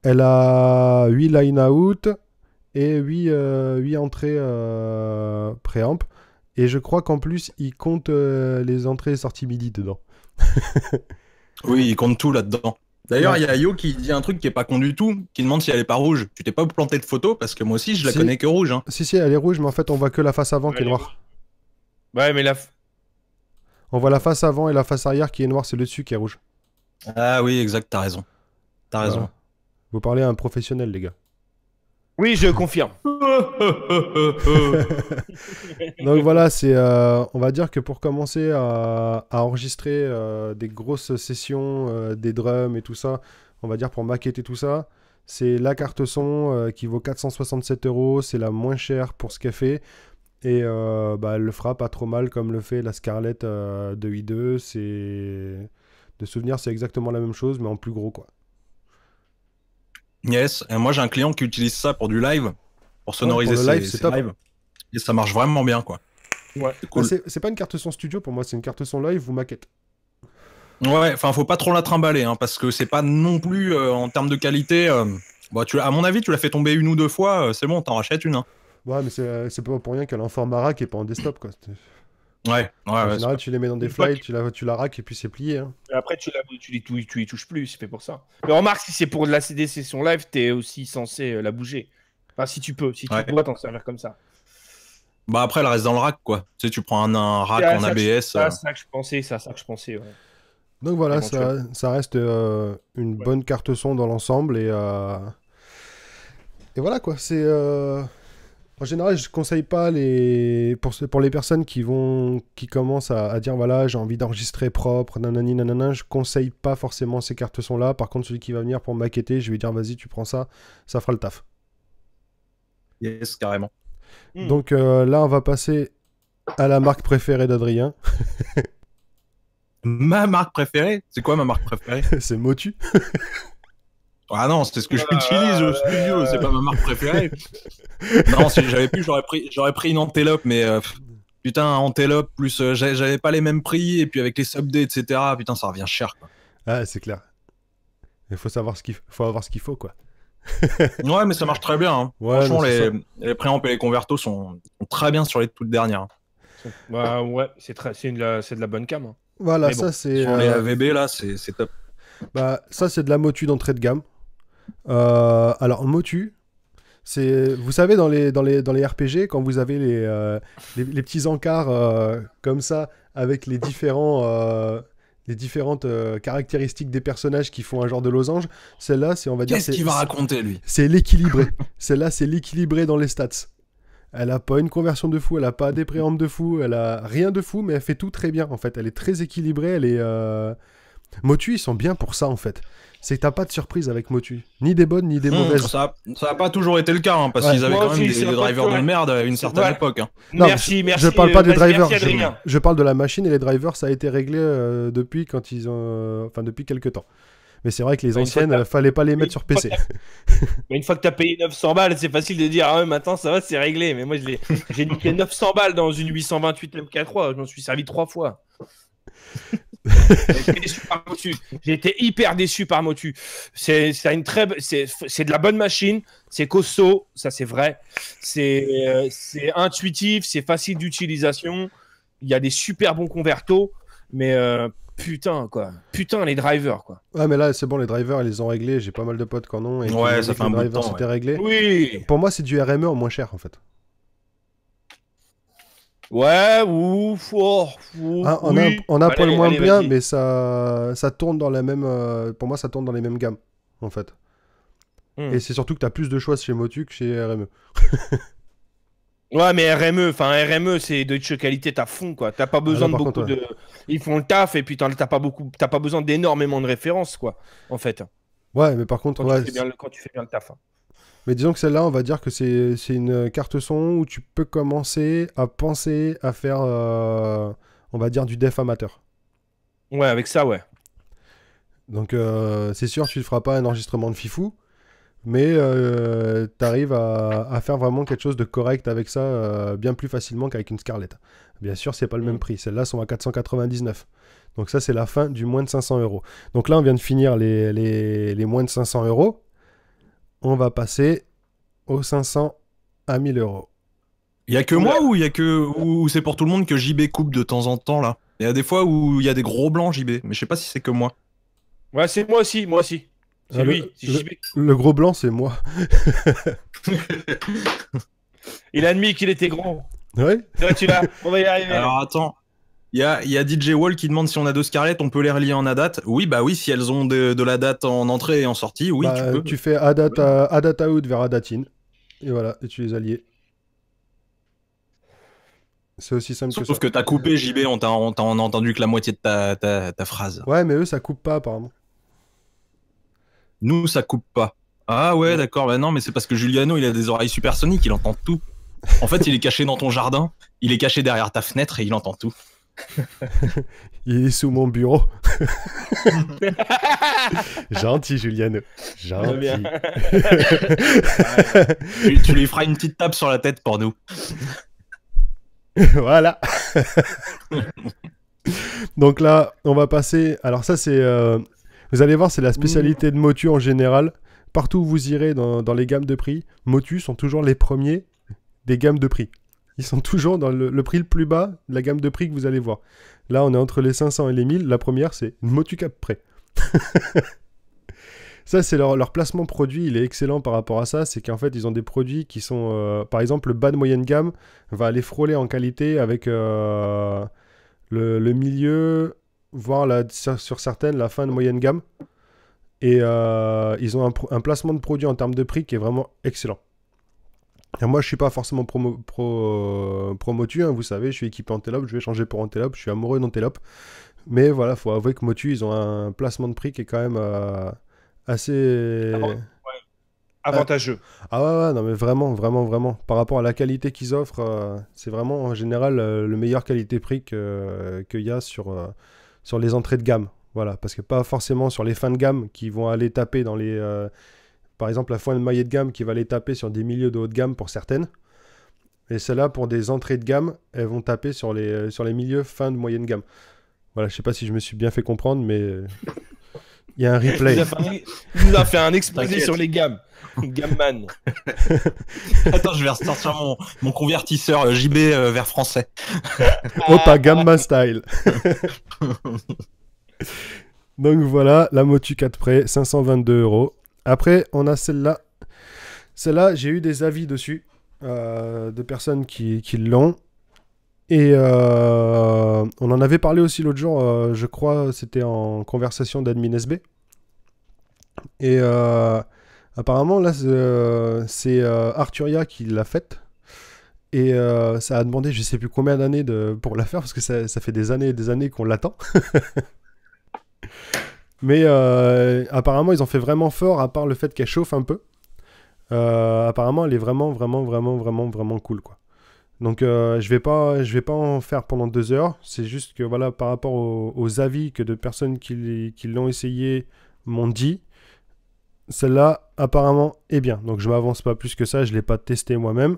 Elle a 8 line out et 8, 8 entrées préamp. Et je crois qu'en plus, il compte les entrées et sorties midi dedans. oui, il compte tout là-dedans. D'ailleurs, il y a Yo qui dit un truc qui est pas con du tout, qui demande si elle est pas rouge. Tu t'es pas planté de photo parce que moi aussi je la connais que rouge. Hein. Si, si, elle est rouge, mais en fait on voit que la face avant qui est noire. Ouais, mais la. On voit la face avant et la face arrière qui est noire, c'est le dessus qui est rouge. Ah oui, exact, t'as raison. T'as raison. Vous parlez à un professionnel, les gars. Oui, je confirme. Donc voilà, c'est, euh, on va dire que pour commencer à, enregistrer euh, des grosses sessions, euh, des drums et tout ça, on va dire pour maqueter tout ça, c'est la carte son qui vaut 467 euros, c'est la moins chère pour ce qu'elle fait. Et bah, elle le fera pas trop mal comme le fait la Scarlett de i2. C'est... De souvenir, c'est exactement la même chose, mais en plus gros quoi. Yes, et moi j'ai un client qui utilise ça pour du live, pour ah sonoriser ouais, live, Et ça marche vraiment bien, quoi. Ouais. C'est pas une carte son studio pour moi, c'est une carte son live ou maquette. Ouais, enfin faut pas trop la trimballer, hein, parce que c'est pas non plus euh, en termes de qualité. Euh, bah, tu, à mon avis, tu l'as fait tomber une ou deux fois, euh, c'est bon, t'en rachètes une. Hein. Ouais, mais euh, c'est pas pour rien qu'elle est en format rack et pas en desktop, quoi. Ouais, ouais, en général, tu les mets dans des flights, tu la, tu la et puis c'est plié. Hein. Après, tu, tu, les, touches plus, c'est fait pour ça. Mais remarque, si c'est pour de la CDC son live, t'es aussi censé euh, la bouger. Enfin, si tu peux, si tu ouais. t'en servir comme ça. Bah après, elle reste dans le rack, quoi. Tu sais, tu prends un, rack en ABS. Euh. C'est ça, que je pensais, ça, ça que je pensais, ouais. Donc voilà, ça, ça, reste euh, une bonne carte son dans l'ensemble et, et voilà, quoi. C'est. En général, je conseille pas les pour, pour les personnes qui vont qui commencent à, dire voilà j'ai envie d'enregistrer propre nanani nanana. Je conseille pas forcément ces cartes sont là. Par contre, celui qui va venir pour maqueter, je vais dire vas-y tu prends ça, ça fera le taf. Yes, carrément. Hmm. Donc euh, là, on va passer à la marque préférée d'Adrien. ma marque préférée C'est quoi ma marque préférée C'est Motu. Ah non, c'est ce que j'utilise au studio, c'est pas ma marque préférée. non, si j'avais pu, j'aurais pris, pris une antelope, mais euh, putain, antelope plus euh, j'avais pas les mêmes prix, et puis avec les subdés, etc., putain, ça revient cher. Quoi. Ah, c'est clair. Il faut savoir ce qu'il faut avoir ce qu'il faut, quoi. ouais, mais ça marche très bien. Hein. Franchement, les, les préampes et les convertos sont, très bien sur les toutes dernières. Hein. Bah, ouais, c'est de, de, la bonne cam. Hein. Voilà, ça c'est. les euh, AVB, là, c'est top. Bah, ça c'est de la motu d'entrée de gamme. Euh, alors, Motu, c'est, vous savez, dans les, dans, dans les RPG, quand vous avez les, euh, les, petits encarts euh, comme ça, avec les, différents, les différentes caractéristiques des personnages qui font un genre de losange, celle-là, c'est, on va dire. Qu'est-ce va raconter, lui C'est l'équilibré. celle-là, c'est l'équilibré dans les stats. Elle a pas une conversion de fou, elle a pas des préambes de fou, elle a rien de fou, mais elle fait tout très bien, en fait. Elle est très équilibrée, elle est. Motu, ils sont bien pour ça en fait. C'est que t'as pas de surprise avec Motu, ni des bonnes ni des hmm, mauvaises. ça, ça a pas toujours été le cas, hein, parce qu'ils avaient quand même des, drivers de merde à une certaine époque. Hein. Non, merci, merci. Je parle pas des drivers, je, parle de la machine et les drivers, ça a été réglé euh, depuis quand ils ont, enfin depuis quelques temps. Mais c'est vrai que les anciennes, ne euh, fallait pas les mettre sur PC. mais une fois que t'as payé 900 balles, c'est facile de dire ah maintenant ça va, c'est réglé. Mais moi j'ai niqué 900 balles dans une 828 MK3, je m'en suis servi trois fois. J'ai été hyper déçu par Motu. C'est une très, c'est de la bonne machine. C'est costaud, ça c'est vrai. Euh, c'est intuitif, c'est facile d'utilisation. Il y a des super bons convertos, mais euh, putain quoi. Putain les drivers quoi. Ouais mais là c'est bon les drivers ils les ont réglés. J'ai pas mal de potes qui en ont ouais, ça fait un bon temps, réglé. Oui. Pour moi c'est du RME moins cher en fait. Ouais, ouf, fort oh, ouf ah, on, a, on, a, le moins bien, mais ça, ça tourne dans la même. Euh, pour moi, ça tourne dans les mêmes gammes, en fait. Hmm. Et c'est surtout que t'as plus de choix chez Motu que chez RME. ouais, mais RME, enfin RME, c'est de qualité, t'as fond quoi. T'as pas ah, besoin de beaucoup de. Ils font le taf et puis t'as pas beaucoup, pas besoin d'énormément de références quoi, en fait. Ouais, mais par contre, quand, tu, fais bien quand tu fais bien le taf. Hein. Mais disons que celle-là, on va dire que c'est une carte son où tu peux commencer à penser à faire, euh, on va dire, du def amateur. Ouais, avec ça, ouais. Donc, euh, c'est sûr, tu ne feras pas un enregistrement de fifou, mais euh, tu arrives à, faire vraiment quelque chose de correct avec ça bien plus facilement qu'avec une Scarlett. Bien sûr, c'est pas le même mm. prix. Celles-là sont à 499. Donc, ça, c'est la fin du moins de 500 euros. Donc, là, on vient de finir les, les moins de 500 euros on va passer aux 500 à 1000 euros. Il y a que moi ou il y a que ou c'est pour tout le monde que JB coupe de temps en temps là. Il y a des fois où il y a des gros blancs JB, mais je sais pas si c'est que moi. Ouais, c'est moi aussi, moi aussi. C'est ah, lui, le, JB. le gros blanc, c'est moi. il a admis qu'il était grand. Ouais. tu On va y arriver. Alors attends, il y a, y a, DJ Wall qui demande si on a deux Scarlett, on peut les relier en ADAT. Oui, bah oui, si elles ont de, de la date en entrée et en sortie, oui, bah, tu peux. Tu fais ADAT, à, ADAT out vers ADAT in. Et voilà, et tu les alliés. C'est aussi simple Sauf que ça. Sauf que t'as coupé JB, on t'a entendu que la moitié de ta, ta, ta, phrase. Ouais, mais eux, ça coupe pas, apparemment. Nous, ça coupe pas. Ah ouais, ouais. d'accord, bah non, mais c'est parce que Giuliano, il a des oreilles supersoniques, il entend tout. En fait, il est caché dans ton jardin, il est caché derrière ta fenêtre et il entend tout. Il est sous mon bureau. Gentil, Juliano. Gentil. tu, lui feras une petite tape sur la tête pour nous. voilà. Donc là, on va passer. Alors, ça, c'est. Euh, vous allez voir, c'est la spécialité de Motu en général. Partout où vous irez dans les gammes de prix, Motu sont toujours les premiers des gammes de prix. Ils sont toujours dans le, prix le plus bas de la gamme de prix que vous allez voir. Là, on est entre les 500 et les 1000. La première, c'est une Motucap près. ça, c'est leur, placement produit. Il est excellent par rapport à ça. C'est qu'en fait, ils ont des produits qui sont. Euh, par exemple, le bas de moyenne gamme va aller frôler en qualité avec euh, le, milieu, voire sur, certaines, la fin de moyenne gamme. Et euh, ils ont un placement de produit en termes de prix qui est vraiment excellent moi, je ne suis pas forcément pro, euh, Motu, hein, vous savez, je suis équipé Antelope, je vais changer pour Antelope, je suis amoureux d'Antelope. Mais voilà, il faut avouer que Motu, ils ont un placement de prix qui est quand même euh, assez... Avantageux. Ah, ouais, ah, ah, non mais vraiment, vraiment, vraiment. Par rapport à la qualité qu'ils offrent, euh, c'est vraiment en général le meilleur qualité-prix qu'il y a sur, sur les entrées de gamme. Voilà, parce que pas forcément sur les fins de gamme qui vont aller taper dans les par exemple, la fois une maillet de gamme qui va les taper sur des milieux de haut de gamme pour certaines. Et celles-là, pour des entrées de gamme, elles vont taper sur les, euh, sur les milieux fin de moyenne gamme. Voilà, je sais pas si je me suis bien fait comprendre, mais euh, il y a un replay. Il nous a fait un, exposé sur les gammes. Gamman. Attends, je vais ressortir mon, mon convertisseur euh, JB vers français. Opa, Gamma style. Donc voilà, la Motu 4 près, 522 euros. Après, on a celle-là. Celle-là, j'ai eu des avis dessus euh, de personnes qui, l'ont. Et euh, on en avait parlé aussi l'autre jour, euh, je crois, c'était en conversation d'admin SB. Et apparemment, là, c'est Arturia qui l'a faite. Et ça a demandé, je sais plus combien d'années pour la faire, parce que ça, ça fait des années et des années qu'on l'attend. Mais euh, apparemment, ils ont fait vraiment fort, à part le fait qu'elle chauffe un peu. Euh, apparemment, elle est vraiment, vraiment, vraiment, vraiment, vraiment cool, quoi. Donc, euh, je vais pas, je vais pas en faire pendant deux heures. C'est juste que, voilà, par rapport aux, avis que de personnes qui, l'ont essayé m'ont dit, celle-là, apparemment, est bien. Donc, je m'avance pas plus que ça. Je l'ai pas testé moi-même,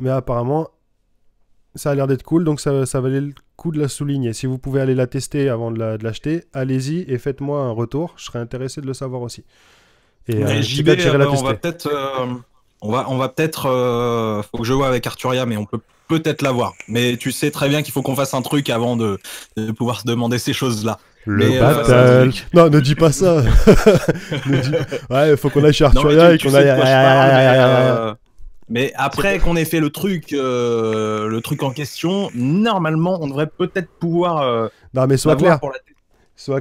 mais apparemment, ça a l'air d'être cool. Donc, ça, ça valait le coup de la souligne. Et si vous pouvez aller la tester avant de l'acheter, allez-y et faites-moi un retour. Je serais intéressé de le savoir aussi. Et, on, va peut-être, on va, on va peut-être, faut que je vois avec Arturia, mais on peut peut-être l'avoir. Mais tu sais très bien qu'il faut qu'on fasse un truc avant de, pouvoir se demander ces choses-là. Le mais, non, ne dis pas ça. dis... Ouais, faut qu'on aille chez Arturia et qu'on aille. Mais après qu'on ait fait le truc, euh, le truc en question, normalement, on devrait peut-être pouvoir. Euh, non, mais sois clair.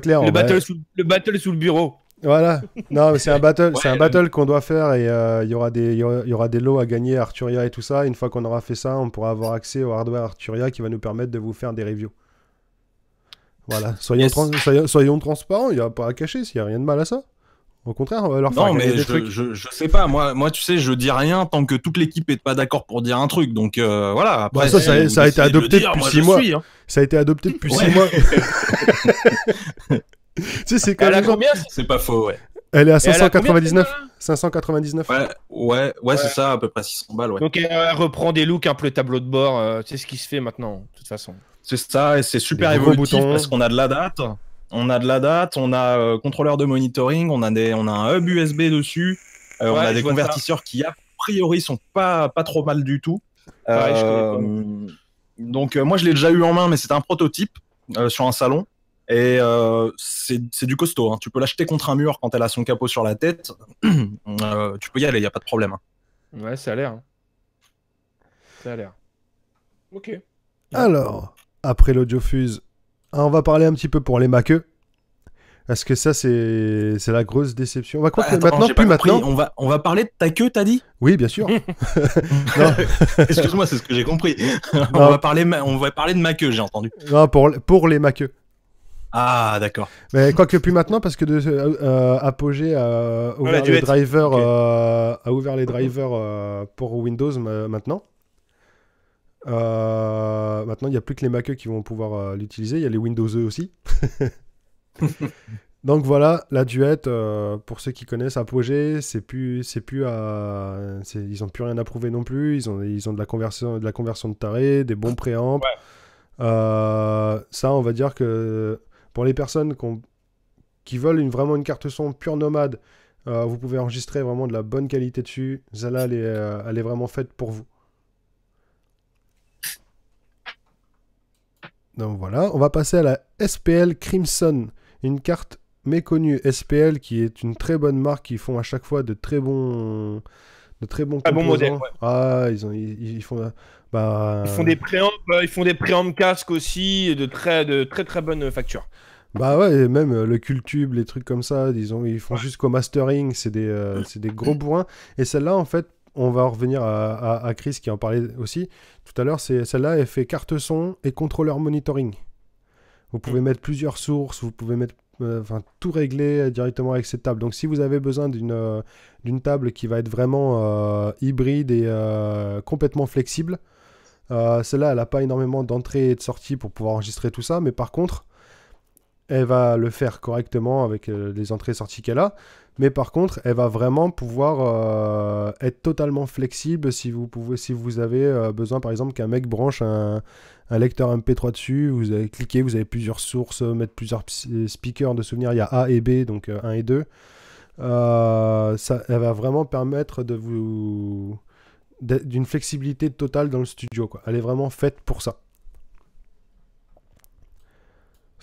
clair. le, battle sous, le bureau. Voilà. Non, mais c'est un battle, c'est un battle euh, qu'on doit faire et il y aura des, y des lots à gagner, Arturia et tout ça. Une fois qu'on aura fait ça, on pourra avoir accès au hardware Arturia qui va nous permettre de vous faire des reviews. Voilà. Soyons, transparents. Il n'y a pas à cacher. S'il n'y a rien de mal à ça. Au contraire, euh, alors Non, mais je, Je, sais pas. Moi, moi, tu sais, je dis rien tant que toute l'équipe est pas d'accord pour dire un truc. Donc euh, voilà. Bah, Après, ça, ça, a été adopté depuis 6 mois. Ça a été adopté depuis 6 mois. tu sais, c'est combien C'est pas faux, ouais. Elle est à 599. 599. Ouais, ouais, ouais, c'est ça, à peu près 600 balles. Ouais. Donc elle, reprend des looks un peu le tableau de bord. tu euh, c'est ce qui se fait maintenant, de toute façon. C'est ça, et c'est super évolutif parce qu'on a de la date on a de la date, on a euh, contrôleur de monitoring, on a, des, on a un hub USB dessus, euh, on a des convertisseurs qui, a priori, sont pas, pas trop mal du tout. Euh, donc, moi, je l'ai déjà eu en main, mais c'est un prototype sur un salon. Et c'est du costaud. Hein. Tu peux l'acheter contre un mur quand elle a son capot sur la tête. tu peux y aller, il n'y a pas de problème. Hein. Ouais, ça a l'air. Hein. Ça a l'air. Ok. Alors, après l'audiofuse, on va parler un petit peu pour les maqueux. Parce que ça, c'est la grosse déception. On va bah, plus maintenant. On va, on va parler de ta queue, t'as dit Oui, bien sûr. Excuse-moi, c'est ce que j'ai compris. on, va parler, on va parler de ma queue, j'ai entendu. Non, pour, pour les maqueux. Ah, d'accord. Mais quoique plus maintenant, parce que de, Apogée a, ouvert les drivers, les euh, drivers pour Windows maintenant. Euh, maintenant, il n'y a plus que les Mac e qui vont pouvoir euh, l'utiliser. Il y a les Windows E aussi. Donc voilà, la duette, euh, pour ceux qui connaissent Apogée, c'est plus, c'est plus ils n'ont plus rien à prouver non plus. Ils ont, ils ont de la conversion, de la conversion de taré, des bons préamps. ça, on va dire que pour les personnes qui veulent une, vraiment une carte son pure nomade, vous pouvez enregistrer vraiment de la bonne qualité dessus. Zala, est, elle est vraiment faite pour vous. Donc voilà, on va passer à la SPL Crimson, une carte méconnue SPL qui est une très bonne marque qui font à chaque fois de très bons de très bons ah, ils, font bah, ils font des préampes, ils font des casque aussi de très de très très bonne facture. Bah ouais, même euh, le cultube, les trucs comme ça, disons, ils font jusqu'au mastering, c'est des, euh, des gros bourrins. Et celle-là, en fait, on va revenir à, Chris qui en parlait aussi tout à l'heure, c'est celle-là, elle fait carte son et contrôleur monitoring. Vous pouvez mm. mettre plusieurs sources, vous pouvez mettre euh, tout régler directement avec cette table. Donc si vous avez besoin d'une euh, table qui va être vraiment euh, hybride et complètement flexible, celle-là elle n'a pas énormément d'entrées et de sorties pour pouvoir enregistrer tout ça, mais par contre elle va le faire correctement avec euh, les entrées-sorties qu'elle a. Mais par contre, elle va vraiment pouvoir euh, être totalement flexible si vous, pouvez, si vous avez euh, besoin, par exemple, qu'un mec branche un, lecteur MP3 dessus. Vous avez cliqué, vous avez plusieurs sources, mettre plusieurs speakers de souvenirs. Il y a A et B, donc 1 et 2. ça, elle va vraiment permettre de vous d'une flexibilité totale dans le studio. Quoi. Elle est vraiment faite pour ça.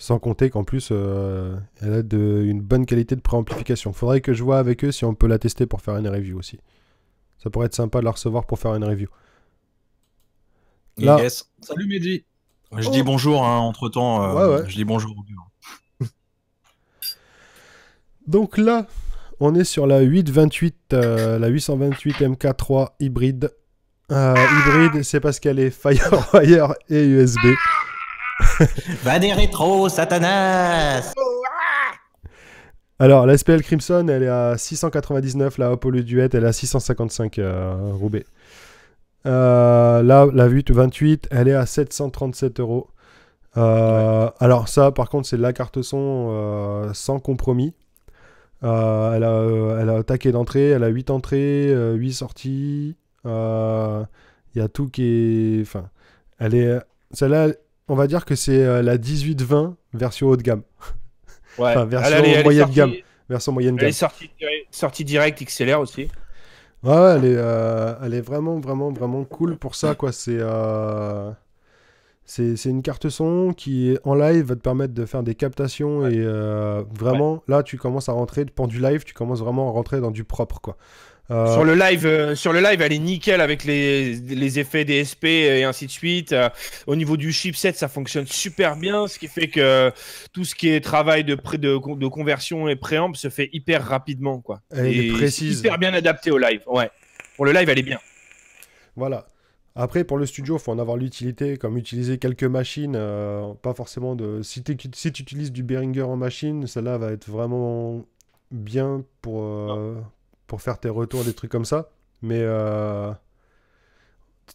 Sans compter qu'en plus, euh, elle a de, une bonne qualité de préamplification. Faudrait que je vois avec eux si on peut la tester pour faire une review aussi. Ça pourrait être sympa de la recevoir pour faire une review. Yes. Salut Mehdi. Je dis bonjour hein, entre temps. Euh, je dis bonjour. Donc là, on est sur la 828, euh, la 828 MK3 hybride. hybride, c'est parce qu'elle est FireWire et USB. Va des rétro Satanas Alors, la SPL Crimson, elle est à 699, la Apollo Duet, elle est à 655 euh, Roubaix. Euh, là, la 28 elle est à 737 euros. Euh, alors ça, par contre, c'est la carte son euh, sans compromis. elle, a, elle a taquet d'entrée, elle a 8 entrées, 8 sorties. Il y a tout qui est... Enfin, elle est... Celle-là, on va dire que c'est euh, la 18-20 version haut de gamme. version moyenne gamme. Version moyenne gamme. Elle est sortie, direct XLR aussi. Ouais, euh, elle, est, vraiment, vraiment, vraiment cool pour ça, quoi. Euh, c'est. c'est une carte son qui, en live, va te permettre de faire des captations et vraiment, là, tu commences à rentrer, pendant du live, tu commences vraiment à rentrer dans du propre, quoi. Euh, sur le live, euh, sur le live, elle est nickel avec les, les effets DSP et ainsi de suite. Euh, au niveau du chipset, ça fonctionne super bien, ce qui fait que tout ce qui est travail de de, conversion et préamp se fait hyper rapidement, quoi. et est bien adapté au live. Ouais. Pour le live, elle est bien. Voilà. Après, pour le studio, il faut en avoir l'utilité, comme utiliser quelques machines, pas forcément de. Si tu si utilises du Behringer en machine, celle-là va être vraiment bien pour, pour faire tes retours, des trucs comme ça. Mais euh,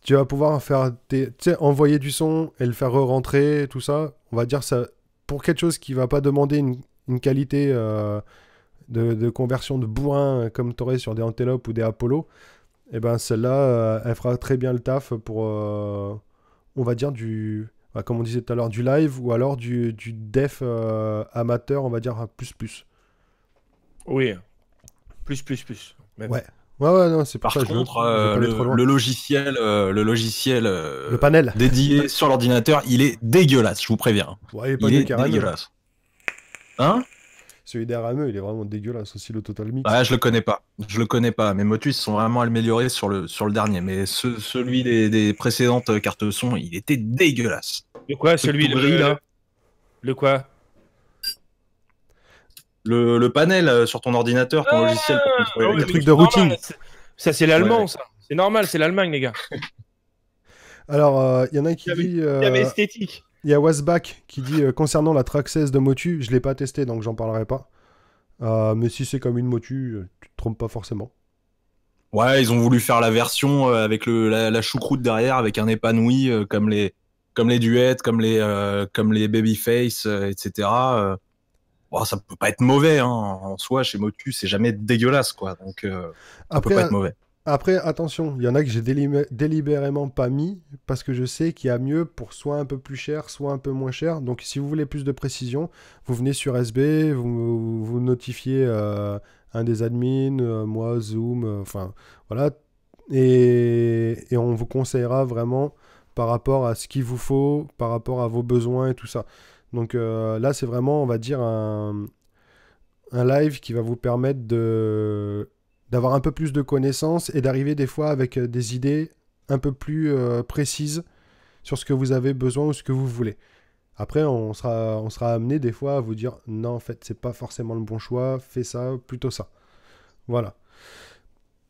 tu vas pouvoir faire tes, envoyer du son et le faire rentrer tout ça. On va dire ça pour quelque chose qui va pas demander une, qualité euh, de, conversion de bourrin euh, comme tu aurais sur des antelopes ou des Apollo. Et eh ben celle-là, elle fera très bien le taf pour, on va dire du, bah, comme on disait tout à l'heure, du live ou alors du, def amateur, on va dire plus plus. Oui, plus, plus, plus. Ouais. Ouais, ouais, non, c'est Par contre, euh, le, logiciel, euh, le logiciel, euh, panel dédié sur l'ordinateur, il est dégueulasse, je vous préviens. il est, dégueulasse. Hein Celui d'RME, il est vraiment dégueulasse aussi, le Total Mix. Ouais, je le connais pas. Je le connais pas. Mes Motus sont vraiment améliorés sur le, sur le dernier. Mais celui des, précédentes cartes son, il était dégueulasse. Le quoi Celui, là Le quoi le, panel euh, sur ton ordinateur, ton logiciel ah le truc de routing. Ça, c'est l'allemand, ça. C'est normal, c'est l'Allemagne, les gars. Alors, il euh, y en a qui dit. il y euh, esthétique. Il y a Wasback qui dit concernant la track de Motu, je l'ai pas testé donc j'en parlerai pas. mais si c'est comme une Motu, tu te trompes pas forcément. Ouais, ils ont voulu faire la version avec la, la, choucroute derrière, avec un épanoui comme les comme les comme les comme les babyface, etc. Ça oh, ça peut pas être mauvais hein. en soi chez Motus, c'est jamais dégueulasse quoi donc euh, après, peut pas être mauvais après attention il y en a que j'ai délibérément pas mis parce que je sais qu'il y a mieux pour soit un peu plus cher soit un peu moins cher donc si vous voulez plus de précision vous venez sur SB vous, vous notifiez euh, un des admins euh, moi Zoom enfin voilà et, et on vous conseillera vraiment par rapport à ce qu'il vous faut par rapport à vos besoins et tout ça donc euh, là, c'est vraiment, on va dire, un, live qui va vous permettre d'avoir un peu plus de connaissances et d'arriver des fois avec euh, des idées un peu plus euh, précises sur ce que vous avez besoin ou ce que vous voulez. Après, on sera, on sera amené des fois à vous dire non, en fait, c'est pas forcément le bon choix, fais ça, plutôt ça. Voilà.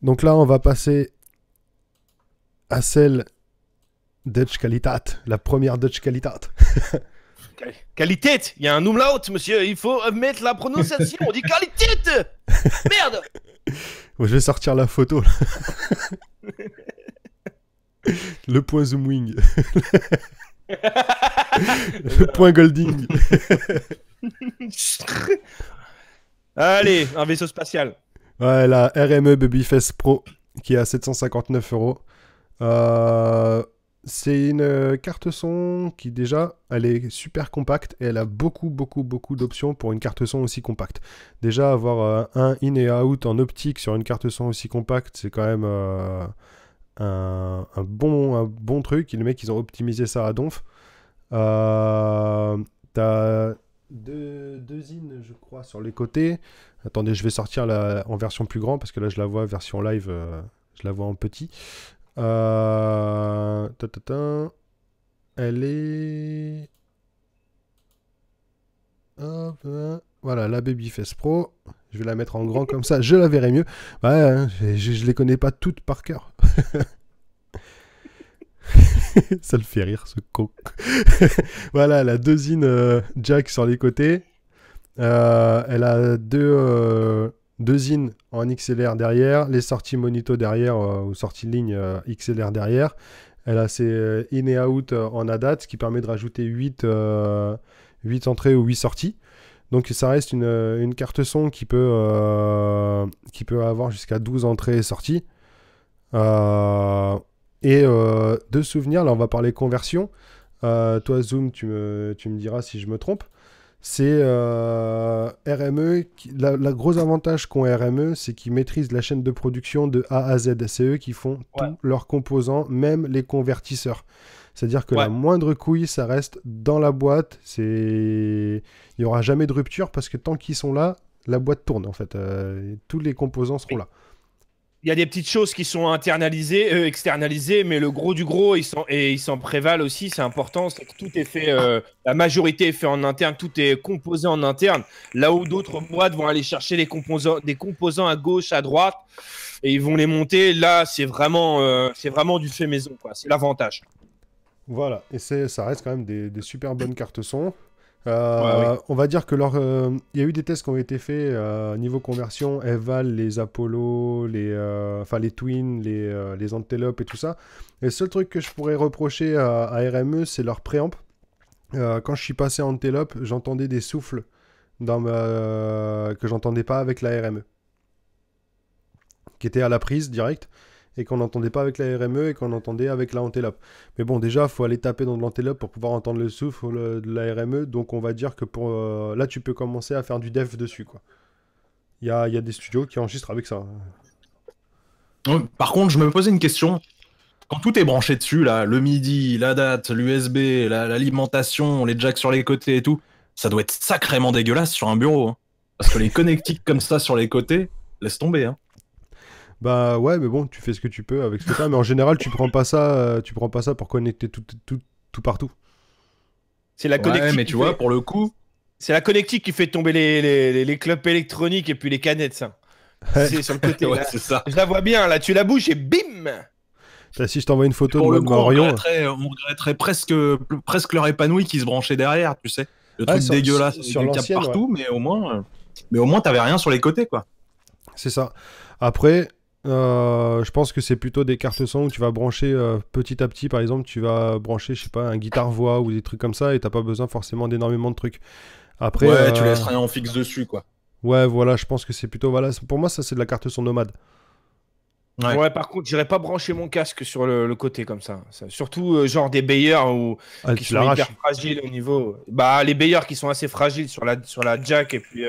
Donc là, on va passer à celle Dutch Qualitat, la première Dutch Qualitat. Qualité Il y a un umlaut, monsieur. Il faut mettre la prononciation. On dit qualité Merde Je vais sortir la photo. Le point zoom wing. Le point Golding. Allez, un vaisseau spatial. Ouais, la RME Babyface Pro qui est à 759 euros. Euh, c'est une euh, carte son qui déjà, elle est super compacte et elle a beaucoup, beaucoup, beaucoup d'options pour une carte son aussi compacte. Déjà, avoir euh, un in et out en optique sur une carte son aussi compacte, c'est quand même euh, un, bon, un bon truc. il les mecs, ils ont optimisé ça à donf. Euh, T'as deux, in, je crois, sur les côtés. Attendez, je vais sortir la, en version plus grand parce que là, je la vois version live, je la vois en petit. Euh, elle est... Euh. Voilà, la Babyface Pro. Je vais la mettre en grand comme ça, je la verrai mieux. Hein, je ne les connais pas toutes par cœur. ça le fait rire, ce con. voilà, la deuxine euh, Jack sur les côtés. elle a deux, deux in en XLR derrière, les sorties monito derrière euh, ou sorties ligne euh, XLR derrière. Elle a ses euh, in et out en ADAT, ce qui permet de rajouter 8, entrées ou 8 sorties. Donc ça reste une, carte son qui peut, qui peut avoir jusqu'à 12 entrées et sorties. et de souvenirs, là on va parler conversion. toi Zoom, me, tu me diras si je me trompe c'est euh, RME. le gros avantage qu'ont RME, c'est qu'ils maîtrisent la chaîne de production de A à Z. C'est eux qui font tous leurs composants, même les convertisseurs. C'est-à-dire que la moindre couille, ça reste dans la boîte. Il n'y aura jamais de rupture parce que tant qu'ils sont là, la boîte tourne en fait. Euh, tous les composants seront là il y a des petites choses qui sont internalisées, euh, externalisées, mais le gros du gros, ils et ils s'en prévalent aussi, c'est important, c'est que tout est fait, euh, la majorité est fait en interne, tout est composé en interne, là où d'autres boîtes vont aller chercher les composants, des composants à gauche, à droite, et ils vont les monter, là c'est vraiment, euh, vraiment du fait maison, c'est l'avantage. Voilà, et ça reste quand même des, des super bonnes cartes son. Euh, on va dire que leur, il y a eu des tests qui ont été faits euh, niveau conversion, Eval, les Apollo, les, euh, enfin les Twin, les, les Antelopes et tout ça. Et le seul truc que je pourrais reprocher à, RME, c'est leur préamp. quand je suis passé en Antelope, j'entendais des souffles dans ma... que j'entendais pas avec la RME, qui était à la prise directe et qu'on n'entendait pas avec la RME et qu'on entendait avec la Antelope. Mais bon, déjà, il faut aller taper dans de l'Antelope pour pouvoir entendre le souffle euh, de la RME. Donc, on va dire que pour euh, là, tu peux commencer à faire du dev dessus. quoi. Il y a, y a, des studios qui enregistrent avec ça. Par contre, je me posais une question. Quand tout est branché dessus, là, le MIDI, la date, l'USB, l'alimentation, les jacks sur les côtés et tout, ça doit être sacrément dégueulasse sur un bureau. Hein. Parce que les connectiques comme ça sur les côtés, laisse tomber. Hein. Bah ouais, mais bon, tu fais ce que tu peux avec ce que t'as, mais en général, tu prends pas ça, euh, tu prends pas ça pour connecter tout, tout, partout. C'est la connectique. Ouais, mais tu vois, pour le coup, c'est la connectique qui fait tomber les, les, clubs électroniques et puis les canettes, ça. C'est sur le côté. ouais, c'est ça. Je la vois bien, là, tu la bouges et bim si je t'envoie une photo de le euh, on, regretterait, presque, presque leur épanoui qui se branchait derrière, tu sais. Le truc dégueulasse sur, sur partout, mais au moins, euh, mais au moins, t'avais rien sur les côtés, quoi. C'est ça. Après, euh, je pense que c'est plutôt des cartes son où tu vas brancher euh, petit à petit, par exemple, tu vas brancher, je sais pas, un guitare-voix ou des trucs comme ça, et t'as pas besoin forcément d'énormément de trucs. Après, ouais, tu euh, laisses rien en fixe dessus, quoi. Ouais, voilà, je pense que c'est plutôt. Voilà, pour moi, ça, c'est de la carte son nomade. Ouais. par contre, j'irai pas brancher mon casque sur le, côté comme ça. surtout genre des bailleurs ou ah, qui sont hyper fragiles au niveau. Bah les bailleurs qui sont assez fragiles sur la sur la jack et puis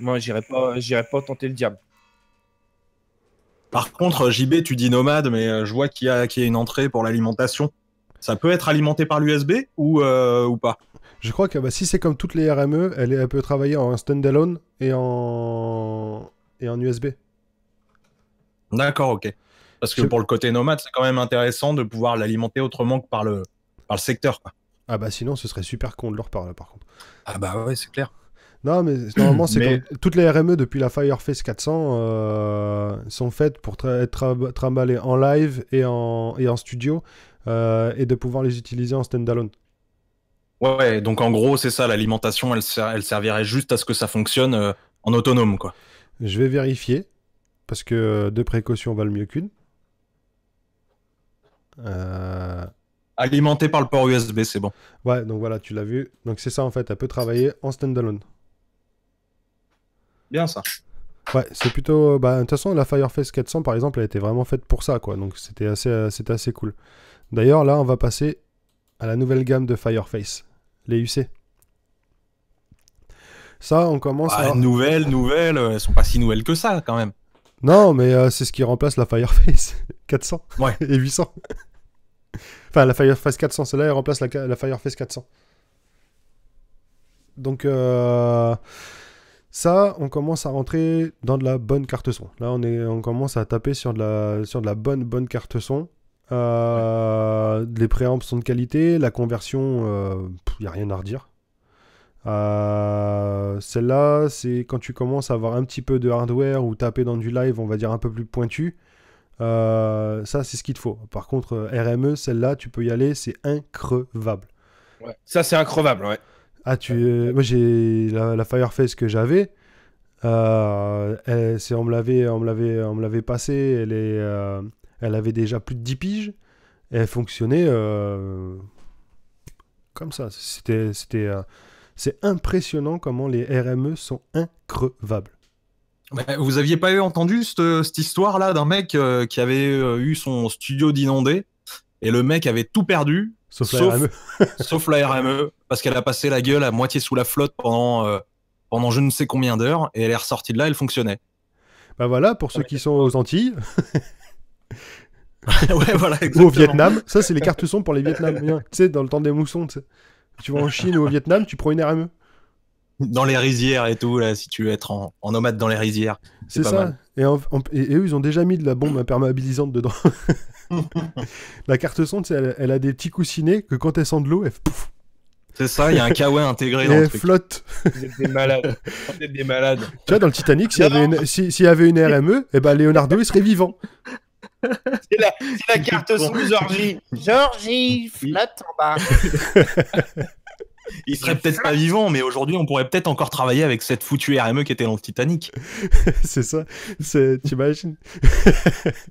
moi j'irais pas j'irai pas tenter le diable. Par contre, euh, JB, tu dis nomade, mais euh, je vois qu'il y, a une entrée pour l'alimentation. Ça peut être alimenté par l'USB euh, ou, pas Je crois que bah, si c'est comme toutes les RME, elle, peut travailler en standalone et en, et en USB. D'accord, ok. Parce que pour le côté nomade, c'est quand même intéressant de pouvoir l'alimenter autrement que par le, secteur. Ah bah sinon, ce serait super con de leur parler par contre. Ah bah ouais, c'est clair. Non, mais normalement, c'est toutes les RME depuis la Fireface 400 euh, sont faites pour être trimballées en live et en, et en studio euh, et de pouvoir les utiliser en standalone. Ouais, donc en gros, c'est ça, l'alimentation, elle, elle, servirait juste à ce que ça fonctionne euh, en autonome, quoi. Je vais vérifier, parce que deux précautions valent mieux qu'une. Alimentée Alimenté par le port USB, c'est bon. Ouais, donc voilà, tu l'as vu. Donc c'est ça en fait, elle peut travailler en standalone. Bien ça. Ouais, c'est plutôt. Euh, bah, de toute façon, la Fireface 400, par exemple, elle été vraiment faite pour ça, quoi. Donc, c'était assez, euh, assez cool. D'ailleurs, là, on va passer à la nouvelle gamme de Fireface, les UC. Ça, on commence ah, à. Nouvelles, nouvelle euh, elles sont pas si nouvelles que ça, quand même. Non, mais c'est ce qui remplace la Fireface 400 et 800. enfin, la Fireface 400, celle-là, elle remplace la, la Fireface 400. Donc, euh... Ça, on commence à rentrer dans de la bonne carte son. Là, on, est, on commence à taper sur de la, sur de la bonne, bonne carte son. Euh, les préamps sont de qualité, la conversion, il euh, n'y a rien à redire. Euh, celle-là, c'est quand tu commences à avoir un petit peu de hardware ou taper dans du live, on va dire un peu plus pointu. ça, c'est ce qu'il te faut. Par contre, RME, celle-là, tu peux y aller, c'est increvable. Ça, c'est increvable, ouais. Ah, tu, moi, j'ai la, Fireface que j'avais. Euh, c'est, on me l'avait, on me l'avait, on me l'avait passée. Elle, est, euh, elle avait déjà plus de 10 piges. Et elle fonctionnait euh, comme ça. C'était, c'était, c'est impressionnant comment les RME sont increvables. Bah, vous aviez pas eu entendu cette, cette histoire-là d'un mec qui avait eu son studio d'inondé et le mec avait tout perdu, sauf, la, RME. E, parce qu'elle a passé la gueule à moitié sous la flotte pendant, euh, pendant je ne sais combien d'heures, et elle est ressortie de là, elle fonctionnait. Bah voilà, pour ceux qui sont aux Antilles. ou au Vietnam, ça c'est les cartes son pour les Vietnamiens, tu sais, dans le temps des moussons. Tu vas en Chine ou au Vietnam, tu prends une RME dans les rizières et tout, là, si tu veux être en, nomade dans les rizières. C'est ça. Mal. Et, eux, ils ont déjà mis de la bombe imperméabilisante dedans. la carte sonde, elle, a des petits coussinets que quand elle sent de l'eau, elle pouf. C'est ça, il y a un kawa intégré et dans elle flotte. Vous êtes des malades. Vous êtes des malades. Tu vois, dans le Titanic, s'il y, avait une RME, e, eh ben, Leonardo, il serait vivant. C'est la, la, carte sonde Georgie. Georgie, flotte en bas. il serait peut-être pas vivant, mais aujourd'hui, on pourrait peut-être encore travailler avec cette foutue RME qui était dans le Titanic. c'est ça, imagines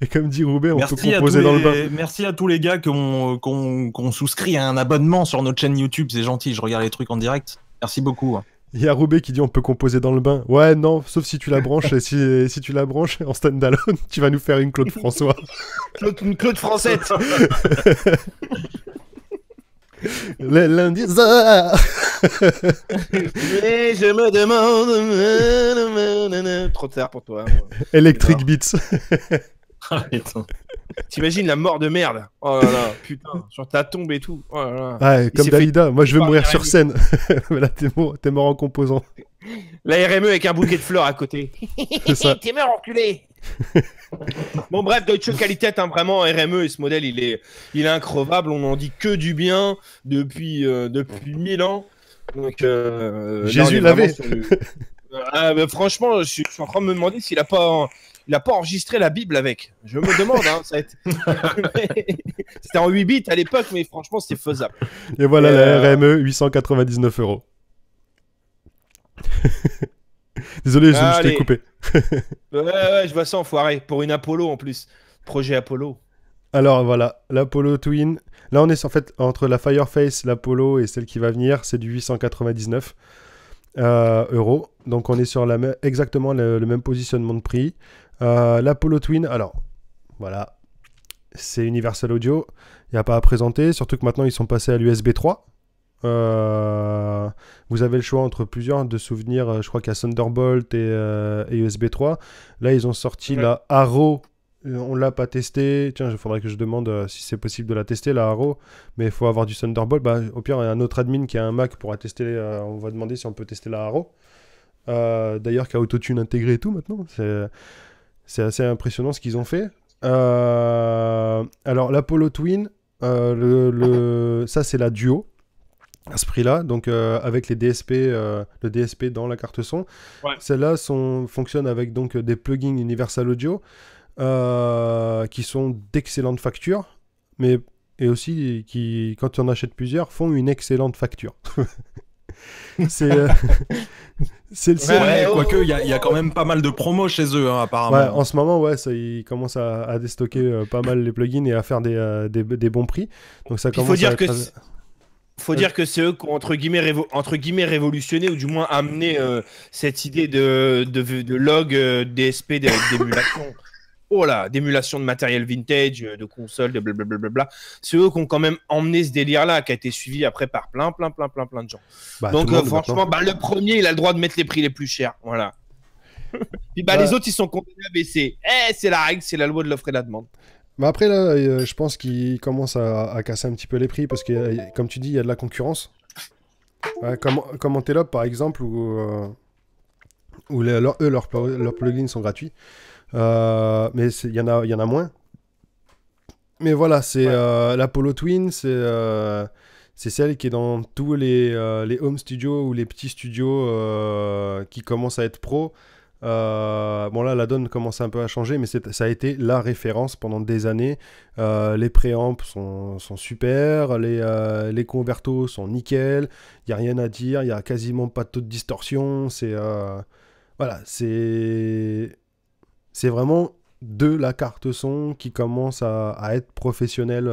Et comme dit Roubaix, on peut composer dans le bain. Merci à tous les gars qui ont, souscrit à un abonnement sur notre chaîne YouTube, c'est gentil, je regarde les trucs en direct. Merci beaucoup. Hein. Il y a Roubaix qui dit on peut composer dans le bain. Ouais, non, sauf si tu la branches. si, si tu la branches en stand-alone, tu vas nous faire une Claude François. Claude, une Claude Française le lundi. je me demande. Trop tard pour toi. Electric Beats. Ah, T'imagines la mort de merde. Oh là là, putain, sur ta tombe et tout. Ouais, oh ah, comme Dalida, moi je veux mourir sur scène. Mais là, t'es mort, mort, en composant. La RME avec un bouquet de fleurs à côté. T'es mort, enculé. bon, bref, Deutsche Qualität, hein, vraiment, RME et ce modèle, il est, il est On n'en dit que du bien depuis, euh, depuis 1000 ans. Euh, Jésus l'avait. Ah, franchement, je suis, en train de me demander s'il n'a pas. pas enregistré la Bible avec. Je me demande. Hein, c'était en 8 bits à l'époque, mais franchement, c'était faisable. Et voilà la euh, RME, 899 euros. Désolé, je, me t'ai coupé. ouais, ouais, je vois ça enfoiré. Pour une Apollo en plus. Projet Apollo. Alors voilà, l'Apollo Twin. Là, on est en fait entre la Fireface, l'Apollo et celle qui va venir. C'est du 899 euh, euros. Donc on est sur la exactement le, même positionnement de prix. Euh, L'Apollo Twin, alors voilà, c'est Universal Audio. Il n'y a pas à présenter. Surtout que maintenant, ils sont passés à l'USB 3. Euh, vous avez le choix entre plusieurs hein, de souvenirs. Euh, je crois qu'il y a Thunderbolt et, USB euh, 3. Là, ils ont sorti la Arrow. On l'a pas testé. Tiens, il faudrait que je demande si c'est possible de la tester, la Arrow. Mais il faut avoir du Thunderbolt. Bah, au pire, il y a un autre admin qui a un Mac pourra tester. on va demander si on peut tester la Arrow. D'ailleurs, qui a Autotune intégré et tout maintenant. C'est assez impressionnant ce qu'ils ont fait. alors, l'Apollo Twin, ça, c'est la Duo à ce prix-là, donc euh, avec les DSP, euh, le DSP dans la carte son. Celles-là fonctionnent avec donc des plugins Universal Audio euh, qui sont d'excellentes factures, mais et aussi qui, quand tu en achètes plusieurs, font une excellente facture. c'est le seul. quoique, il y, a quand même pas mal de promos chez eux, hein, apparemment. en ce moment, ouais, ils commencent à, déstocker pas mal les plugins et à faire des, bons prix. Il faut dire que faut dire que c'est eux qui ont entre guillemets, révolutionné ou du moins amené euh, cette idée de, de, log euh, DSP d'émulation. oh là, d'émulation de matériel vintage, de console, de blablabla. C'est eux qui ont quand même emmené ce délire-là, qui a été suivi après par plein, plein, plein, plein, plein de gens. Bah, Donc euh, franchement, bah, le premier, il a le droit de mettre les prix les plus chers. Voilà. Puis bah, les bah. autres, ils sont condamnés à Eh, c'est la règle, c'est la loi de l'offre et de la demande. Mais bah, après, là, euh, je pense qu'ils commencent à, casser un petit peu les prix parce que, euh, comme tu dis, il y a de la concurrence. comme, comme Antelope, par exemple, où, euh, eux, leurs plugins sont gratuits. mais il y, en a, y en a moins. Mais voilà, c'est l'Apollo Twin, c'est celle qui est dans tous les, les home studios ou les petits studios qui commencent à être pro. Euh, bon là, la donne commence un peu à changer, mais ça a été la référence pendant des années. Euh, les préamps sont, sont, super, les, euh, convertos sont nickel, il n'y a rien à dire, il n'y a quasiment pas de taux de distorsion. C'est voilà, c'est vraiment de la carte son qui commence à, être professionnelle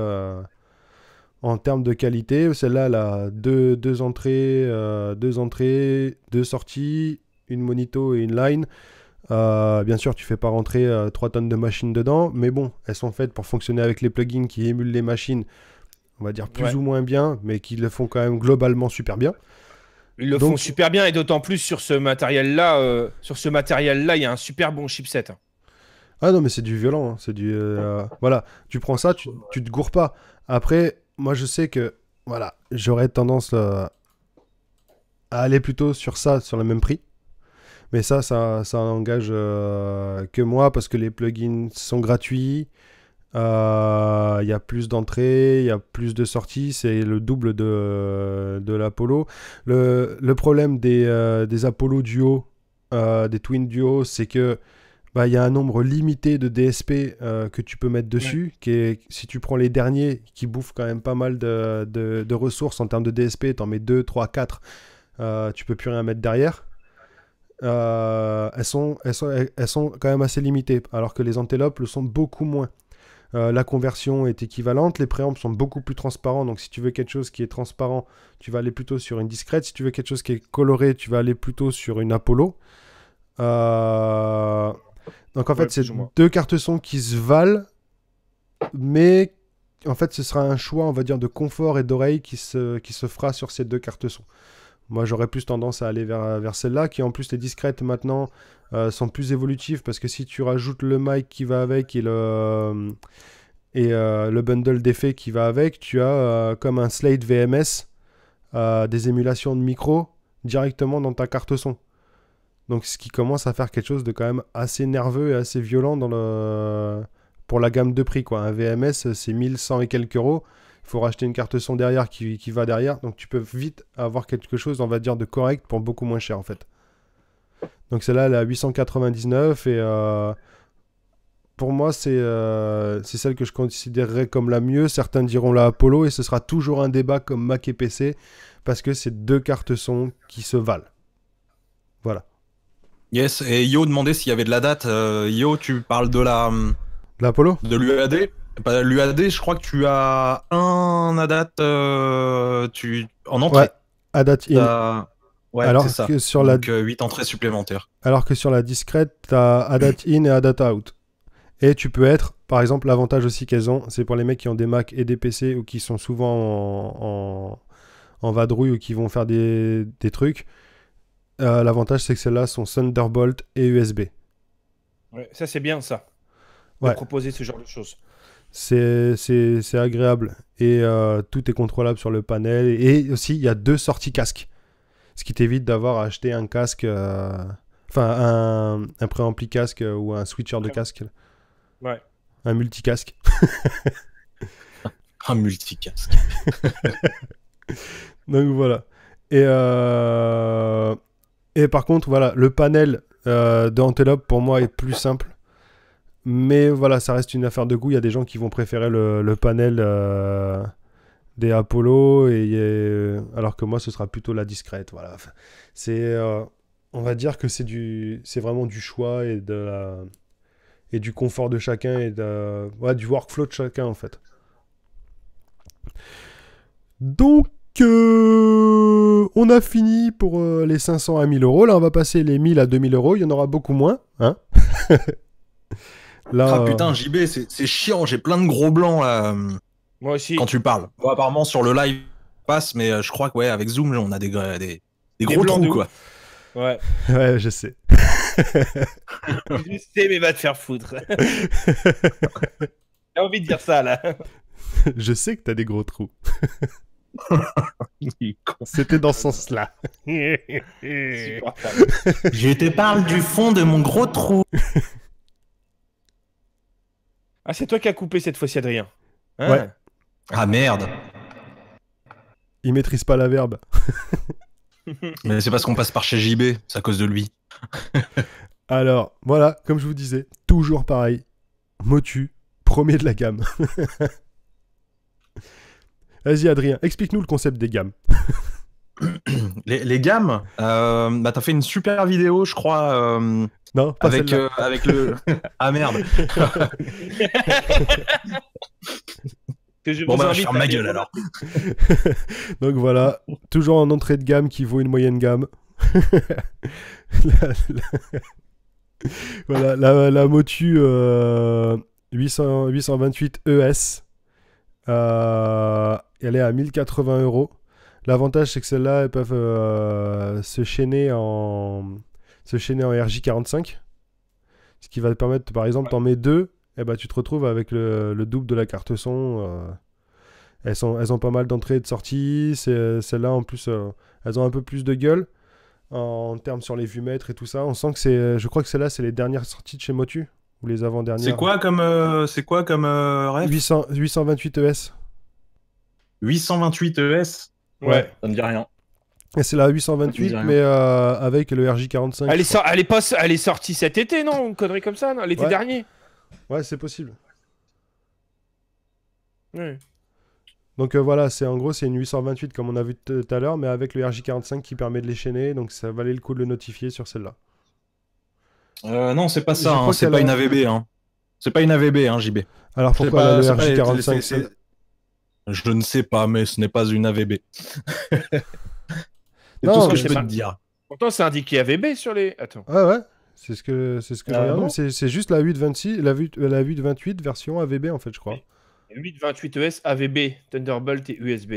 en termes de qualité. Celle-là, elle a deux, deux entrées, deux entrées, deux sorties une monito et une line. Euh, bien sûr, tu fais pas rentrer 3 euh, tonnes de machines dedans, mais bon, elles sont faites pour fonctionner avec les plugins qui émulent les machines, on va dire plus ou moins bien, mais qui le font quand même globalement super bien. Ils le font super bien et d'autant plus sur ce matériel-là, euh, sur ce matériel-là, il y a un super bon chipset. Ah non, mais c'est du violent, hein, c'est du voilà. Tu prends ça, tu, tu te gourres pas. Après, moi je sais que voilà, j'aurais tendance à aller plutôt sur ça, sur le même prix mais ça, ça, ça n'engage que moi parce que les plugins sont gratuits. Euh, il y a plus d'entrées, il y a plus de sorties, c'est le double de, l'Apollo. Le, problème des, euh, Apollo Duo, euh, des Twin Duo, c'est que bah, il y a un nombre limité de DSP que tu peux mettre dessus, si tu prends les derniers, qui bouffent quand même pas mal de, ressources en termes de DSP, t'en mets 2, 3, 4, tu peux plus rien mettre derrière. Euh, elles, sont, elles, sont, quand même assez limitées, alors que les antelopes le sont beaucoup moins. Euh, la conversion est équivalente, les préambles sont beaucoup plus transparents, donc si tu veux quelque chose qui est transparent, tu vas aller plutôt sur une discrète, si tu veux quelque chose qui est coloré, tu vas aller plutôt sur une Apollo. Euh, donc en fait, c'est deux cartes son qui se valent, mais en fait, ce sera un choix, on va dire, de confort et d'oreille qui se, qui se fera sur ces deux cartes son. Moi, j'aurais plus tendance à aller vers, celle-là, qui en plus les discrètes maintenant euh, sont plus évolutifs parce que si tu rajoutes le mic qui va avec et le, euh, et, euh, le bundle d'effets qui va avec, tu as comme un slate VMS, des émulations de micro directement dans ta carte son. Donc ce qui commence à faire quelque chose de quand même assez nerveux et assez violent dans pour la gamme de prix. Un VMS, c'est 1100 et quelques euros. Il faut racheter une carte son derrière qui, va derrière. Donc tu peux vite avoir quelque chose, on va dire, de correct pour beaucoup moins cher en fait. Donc celle-là, elle est à 899 et euh, pour moi, c'est euh, celle que je considérerais comme la mieux. Certains diront la Apollo et ce sera toujours un débat comme Mac et PC parce que c'est deux cartes son qui se valent. Voilà. Yes, et Yo demandait s'il y avait de la date. Euh, Yo, tu parles de la. Hum, de l'Apollo De l'UAD bah, L'UAD, je crois que tu as un ADAT euh, en entrée. Ouais, ADAT in. Ouais, Alors que sur la... Donc, 8 euh, entrées supplémentaires. Alors que sur la discrète, tu as ADAT in et ADAT out. Et tu peux être, par exemple, l'avantage aussi qu'elles ont, c'est pour les mecs qui ont des Mac et des PC ou qui sont souvent en, vadrouille ou qui vont faire des, trucs. Euh, l'avantage, c'est que celles-là sont Thunderbolt et USB. Ouais, ça, c'est bien ça. Ouais. proposer ce genre de choses c'est agréable et euh, tout est contrôlable sur le panel. Et aussi, il y a deux sorties casque, ce qui t'évite d'avoir à acheter un casque, euh, enfin un, un préampli casque ou un switcher de casque. Ouais. Un multicasque. un multicasque. Donc voilà. Et, euh, et par contre, voilà, le panel d'Antelope pour moi est plus simple mais voilà, ça reste une affaire de goût. Il y a des gens qui vont préférer le, panel euh, des Apollo, et, euh, alors que moi, ce sera plutôt la discrète. Voilà. C'est, euh, on va dire que c'est du, c'est vraiment du choix et de et du confort de chacun et du workflow de chacun en fait. Donc on a fini pour les 500 à 1000 euros. Là, on va passer les 1000 à 2000 euros. Il y en aura beaucoup moins. Hein ah euh, putain, JB, c'est chiant, j'ai plein de gros blancs là. Euh, Moi aussi. Quand tu parles. apparemment, sur le live, passe, mais euh, je crois que, ouais, avec Zoom, on a des, des, gros trous, quoi. Ouais. Ouais, je sais. je sais, mais va te faire foutre. J'ai envie de dire ça, là. je sais que t'as des gros trous. C'était dans ce sens-là. je te parle du fond de mon gros trou. Ah, c'est toi qui as coupé cette fois-ci, Adrien. Ah. ouais. Ah merde. Il maîtrise pas la verbe. Mais c'est parce qu'on passe par chez JB, c'est à cause de lui. Alors, voilà, comme je vous disais, toujours pareil. Motu, premier de la gamme. Vas-y, Adrien, explique-nous le concept des gammes. les, gammes, euh, bah, t'as fait une super vidéo, je crois, euh, non, avec, euh, avec le. ah merde Bon, bah, je ferme ma gueule alors. Donc voilà, toujours en entrée de gamme qui vaut une moyenne gamme. Voilà, la, la Motu 828 euh, ES. Euh, elle est à 1080 euros. L'avantage, c'est que celles-là, elles peuvent se chaîner en, se chaîner en RJ45. Ce qui va te permettre, par exemple, t'en mets deux, et eh bah, ben, tu te retrouves avec le, double de la carte son. Euh. elles, elles ont pas mal d'entrées et de sorties. Celles-là, en plus, euh, elles ont un peu plus de gueule en, termes sur les vues mètres et tout ça. On sent que c'est. Je crois que celles-là, c'est les dernières sorties de chez Motu. Ou les avant-dernières. C'est quoi comme, euh, c'est quoi comme ref 828 ES. 828 ES Ouais. Ça ne dit rien. C'est la 828, mais euh, avec le RJ45. Elle est, sortie cet été, non Une connerie comme ça, l'été dernier Ouais, c'est possible. Donc euh, voilà, c'est en gros, c'est une 828 comme on a vu tout à l'heure, mais avec le RJ45 qui permet de l'échaîner, donc ça valait le coup de le notifier sur celle-là. Euh, non, c'est pas ça, hein. hein. c'est pas, une AVB. Hein, c'est pas une AVB, JB. Alors pourquoi le RJ45 Je ne sais pas, mais ce n'est pas une AVB. C'est ce que je peux te dire. Pourtant, c'est indiqué AVB sur les. Attends. Ouais, ouais. C'est ce que c'est ce que ah C'est juste la 828, la, euh, la 828 version AVB en fait, je crois. 828 ES AVB Thunderbolt et USB.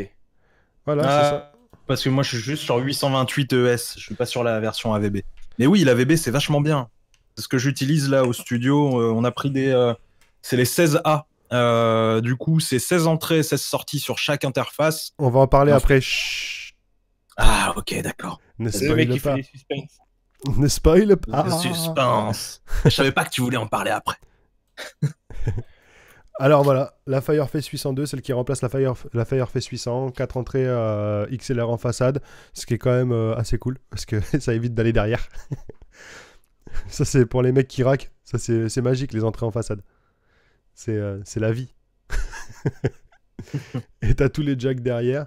Voilà, ah, c'est ça. Parce que moi, je suis juste sur 828 ES. Je suis pas sur la version AVB. Mais oui, l'AVB c'est vachement bien. C'est ce que j'utilise là au studio. Euh, on a pris des, euh, c'est les 16A. du coup, c'est 16 entrées, 16 sorties sur chaque interface. On va en parler après. Chut. Ah, ok, d'accord. Ne spoil pas. Qui suspens. Ne spoil pas. suspense. Je savais pas que tu voulais en parler après. Alors voilà, la Fireface 802, celle qui remplace la, Fire, la Fireface 800, 4 entrées euh, XLR en façade, ce qui est quand même euh, assez cool, parce que ça évite d'aller derrière. ça c'est pour les mecs qui raquent, ça c'est magique les entrées en façade. C'est euh, la vie. Et t'as tous les jacks derrière,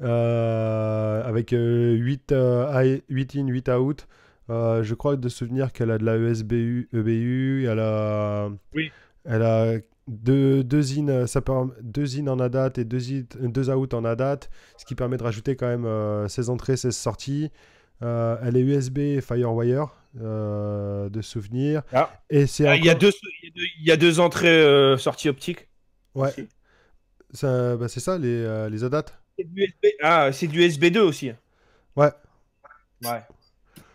euh, avec 8, euh, 8, euh, in, 8 out. Euh, je crois de souvenir qu'elle a de la usb e EBU, e elle a, oui. elle a deux, deux, in, euh, ça peut, deux in en ADAT et deux, deux out en ADAT, ce qui permet de rajouter quand même 16 entrées, 16 sorties. elle est USB Firewire de souvenir. Ah. Et c'est ah, il, y a deux, il y a deux entrées sorties optiques. Ouais. Ça, bah c'est ça, les, les ADAT. Ah, c'est du SB2 aussi. Hein. Ouais. Ouais.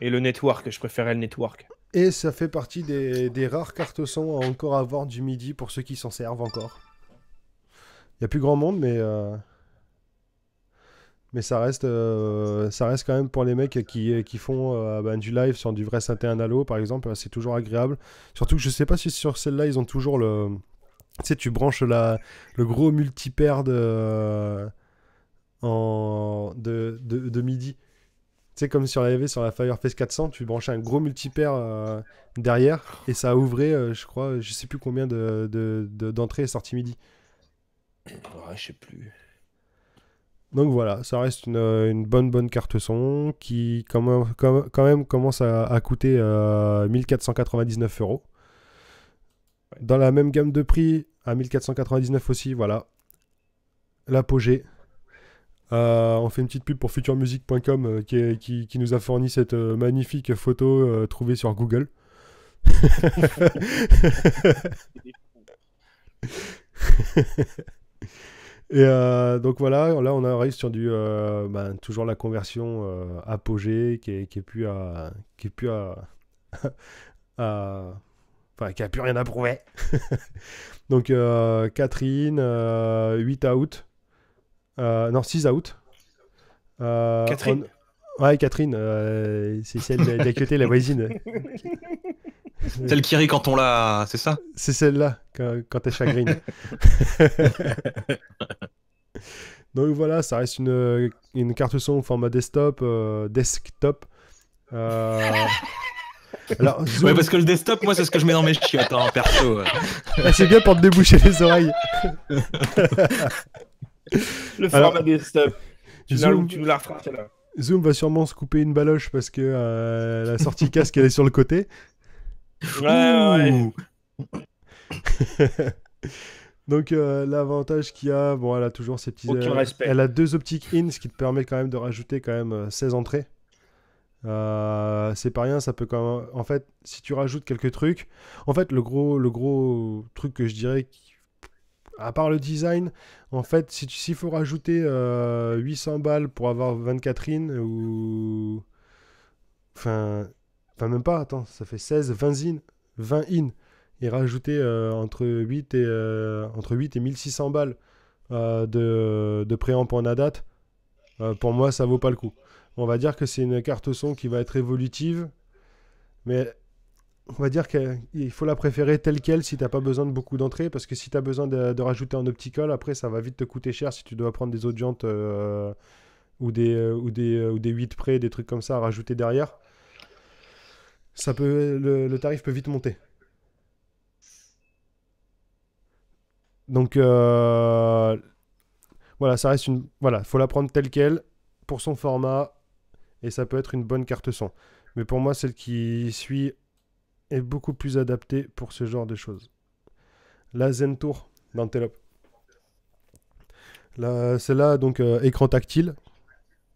Et le network, je préférais le network. Et ça fait partie des, rares cartes son à encore avoir du MIDI pour ceux qui s'en servent encore. Il n'y a plus grand monde, mais. Euh, mais ça reste, euh, ça reste quand même pour les mecs qui, qui font euh, bah, du live sur du vrai synthé halo par exemple, c'est toujours agréable. Surtout que je ne sais pas si sur celle-là, ils ont toujours le... Tu sais, tu branches le gros multipère de de, midi. c'est comme sur la sur la Fireface 400, tu branchais un gros multipère euh, derrière et ça ouvrait, euh, je crois, je sais plus combien d'entrées de, de, et sorties midi. Ouais, je sais plus. Donc voilà, ça reste une, euh, bonne bonne carte son qui quand même, quand même commence à, coûter 1499 euros. Dans la même gamme de prix, à 1499 aussi, voilà. L'apogée, euh, on fait une petite pub pour futuremusique.com euh, qui, nous a fourni cette euh, magnifique photo trouvée sur Google. Et donc voilà, là on arrive sur du ben, toujours la conversion apogée qui est, qui plus à qui est à, qui a plus rien à prouver. donc Catherine 8 août. Euh, non, 6 out. Euh, Catherine Ouais, Catherine, euh, c'est celle la voisine. Celle qui rit quand on l'a, c'est ça C'est celle-là, quand, quand t'es chagrine. Donc voilà, ça reste une, une carte son au format desktop. desktop. Alors, ouais, parce que le desktop, moi, c'est ce que je mets dans mes chiottes, hein, perso. Ah, c'est bien pour te déboucher les oreilles. Le Zoom... va sûrement se couper une baloche parce que euh, la sortie casque elle est sur le côté. Ouais, Donc euh, l'avantage qu'il y a, bon, elle a toujours ses petits. Euh, elle a deux optiques in, ce qui te permet quand même de rajouter quand même 16 entrées. c'est pas rien, ça peut quand même. En fait, si tu rajoutes quelques trucs, en fait, le gros, le gros truc que je dirais qui à part le design, en fait, s'il faut rajouter 800 euh, balles pour avoir 24 in ou. Enfin. Enfin, même pas, attends, ça fait 16, 20 in. 20 in. Et rajouter euh, entre, 8 et, 1600 euh, balles de, de préamp en à pour moi, ça vaut pas le coup. On va dire que c'est une carte son qui va être évolutive, mais on va dire qu'il faut la préférer telle qu'elle si tu t'as pas besoin de beaucoup d'entrées, parce que si tu as besoin de, rajouter un optical, après ça va vite te coûter cher si tu dois prendre des audientes euh, ou, des, euh, ou, des, euh, ou des 8 près des trucs comme ça à rajouter derrière. Ça peut, le, tarif peut vite monter. Donc voilà, ça reste une. Voilà, faut la prendre telle qu'elle pour son format et ça peut être une bonne carte son. Mais pour moi, celle qui suit beaucoup plus adapté pour ce genre de choses. La Zentour d'Antelope. Celle-là, donc euh, écran tactile,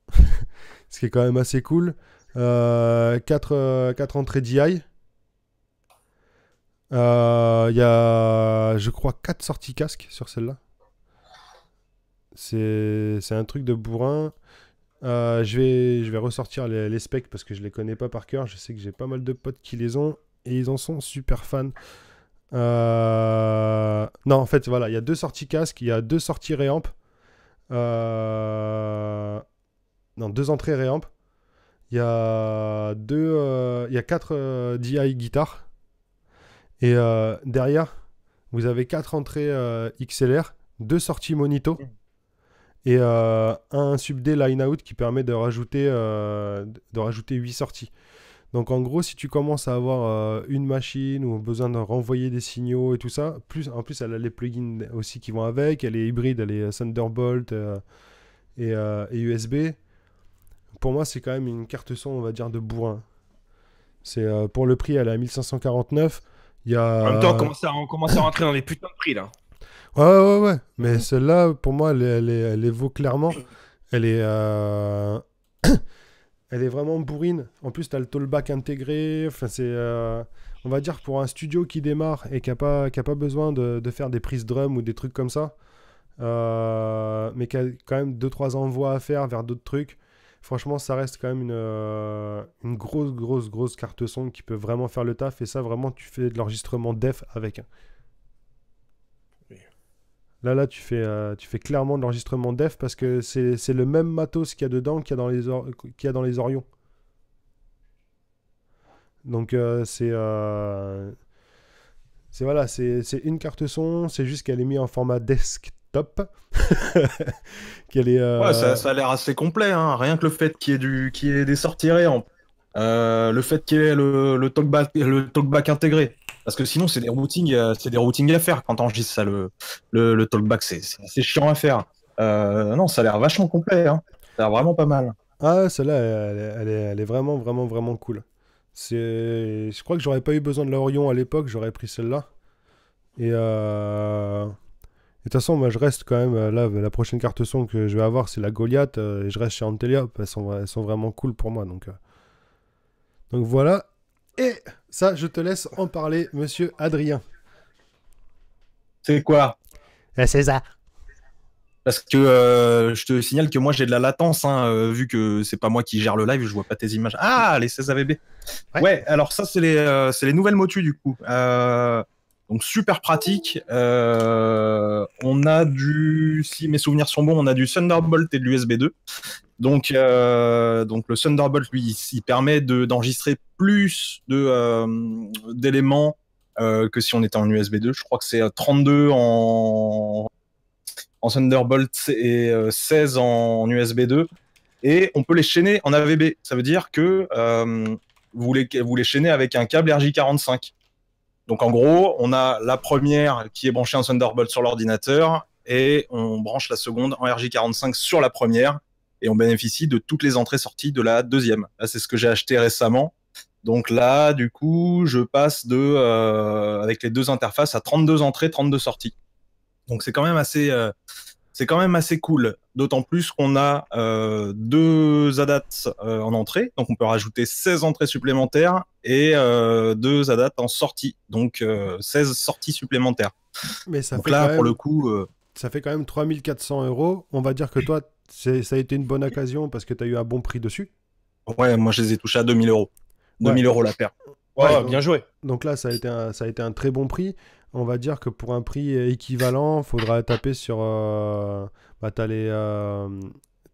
ce qui est quand même assez cool. 4 euh, euh, entrées DI. Il y a, je crois, 4 sorties casque sur celle-là. C'est un truc de bourrin. je, vais, je vais ressortir les, les, specs parce que je les connais pas par cœur. Je sais que j'ai pas mal de potes qui les ont et ils en sont super fans. Euh, non, en fait, voilà, il y a deux sorties casque, il y a deux sorties réamp. Euh, non, deux entrées réamp. Il y a deux, euh, il y a quatre DI guitare. Et derrière, vous avez quatre entrées XLR, deux sorties monito mm. et un sub D line out qui permet de rajouter, de rajouter huit sorties. Donc en gros, si tu commences à avoir euh, une machine ou besoin de renvoyer des signaux et tout ça, plus, en plus elle a les plugins aussi qui vont avec, elle est hybride, elle est euh, Thunderbolt euh, et, USB. Pour moi, c'est quand même une carte son, on va dire, de bourrin. C'est pour le prix, elle est à 1549. y a... En même temps, on commence, à, rentrer dans les putains de prix là. Ouais, ouais, ouais. Mais celle-là, pour moi, elle, elle, vaut clairement. Elle est elle est vraiment bourrine. En plus, tu as le tollback intégré. Enfin, c'est, euh, on va dire, pour un studio qui démarre et qui n'a pas, pas besoin de, faire des prises drum ou des trucs comme ça, euh, mais qui a quand même 2-3 envois à faire vers d'autres trucs. Franchement, ça reste quand même une, euh, une, grosse, grosse, grosse carte son qui peut vraiment faire le taf. Et ça, vraiment, tu fais de l'enregistrement def avec. Là, là, tu fais, euh, tu fais clairement de l'enregistrement def parce que c'est le même matos qu'il y a dedans qu'il y a dans les, y a dans les Orions. Donc, euh, c'est. Euh, c'est voilà, c'est une carte son, c'est juste qu'elle est mise en format desktop. Ouais, ça, a l'air assez complet, hein. rien que le fait qu'il y, ait du, y des sorties en le fait qu'il y ait le, le, talkback, le talkback intégré. Parce que sinon, c'est des routings, euh, c'est des routings à faire quand dis ça, le, le, le talkback. C'est chiant à faire. Euh, non, ça a l'air vachement complet. Hein. Ça a l'air vraiment pas mal. Ah, celle-là, elle, est vraiment, vraiment, vraiment cool. je crois que j'aurais pas eu besoin de l'Orion à l'époque, j'aurais pris celle-là. Euh, et de toute façon, moi, je reste quand même là. La prochaine carte son que je vais avoir, c'est la Goliath. et je reste chez Antelia. Elles sont, vraiment cool pour moi. Donc, donc voilà. Et ça, je te laisse en parler, monsieur Adrien. C'est quoi euh, C'est ça. Parce que euh, je te signale que moi j'ai de la latence, hein, euh, vu que c'est pas moi qui gère le live, je vois pas tes images. Ah, les 16 AVB. Ouais, alors ça, c'est les, les, nouvelles motus du coup. donc super pratique. on a du, si mes souvenirs sont bons, on a du Thunderbolt et de l'USB 2. Donc, euh, donc le Thunderbolt, lui, il permet d'enregistrer plus euh, d'éléments euh, que si on était en USB 2. Je crois que c'est 32 en, Thunderbolt et 16 en USB 2. Et on peut les chaîner en AVB. Ça veut dire que vous, les, vous les chaînez avec un câble RJ45. Donc en gros, on a la première qui est branchée en Thunderbolt sur l'ordinateur et on branche la seconde en RJ45 sur la première et on bénéficie de toutes les entrées-sorties de la deuxième. Là, c'est ce que j'ai acheté récemment. Donc là, du coup, je passe de, euh, avec les deux interfaces à 32 entrées, 32 sorties. Donc c'est quand même assez, euh, c'est quand même assez cool. D'autant plus qu'on a euh, deux ADAT en entrée, donc on peut rajouter 16 entrées supplémentaires et deux ADAT en sortie, donc 16 sorties supplémentaires. Mais ça donc fait là, quand même... pour le coup ça fait quand même 3400 euros. On va dire que toi, ça a été une bonne occasion parce que tu as eu un bon prix dessus. Ouais, moi je les ai touchés à 2000 euros. 2000 euros la paire. Ouais, bien joué. Donc là, ça a, été un, ça a été un très bon prix. On va dire que pour un prix équivalent, faudra taper sur. Euh, bah, les, euh,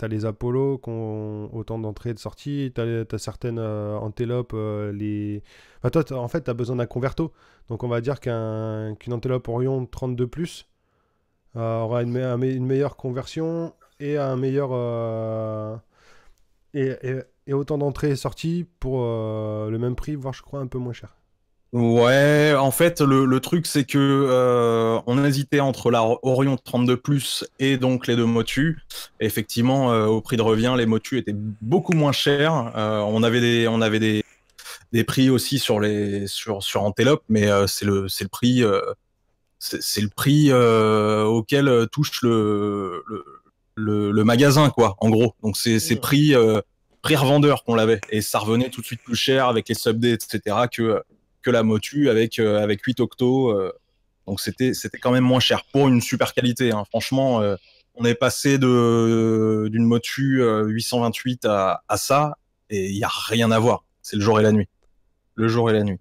as les Apollo qui ont autant d'entrées et de sorties. T'as as certaines euh, antelopes. les... Enfin, en fait, besoin d'un converto. Donc on va dire qu'une antelope Orion 32 aura une meilleure conversion et un meilleur. Euh, et, autant d'entrées et sorties pour euh, le même prix, voire je crois un peu moins cher. Ouais, en fait, le, truc, c'est que euh, on hésitait entre la Orion 32 et donc les deux Motus. effectivement, au prix de revient, les Motus étaient beaucoup moins chers. on avait des, on avait des, prix aussi sur les sur sur Antelope, mais c'est le le prix c'est le prix auquel touche le, le, magasin, quoi, en gros. Donc c'est prix, euh, prix revendeur qu'on l'avait. Et ça revenait tout de suite plus cher avec les subdays, etc., que, que la Motu avec, euh, avec 8 octos. Euh. donc c'était quand même moins cher pour une super qualité. Hein. Franchement, on est passé d'une Motu 828 à, à ça, et il n'y a rien à voir. C'est le jour et la nuit. Le jour et la nuit.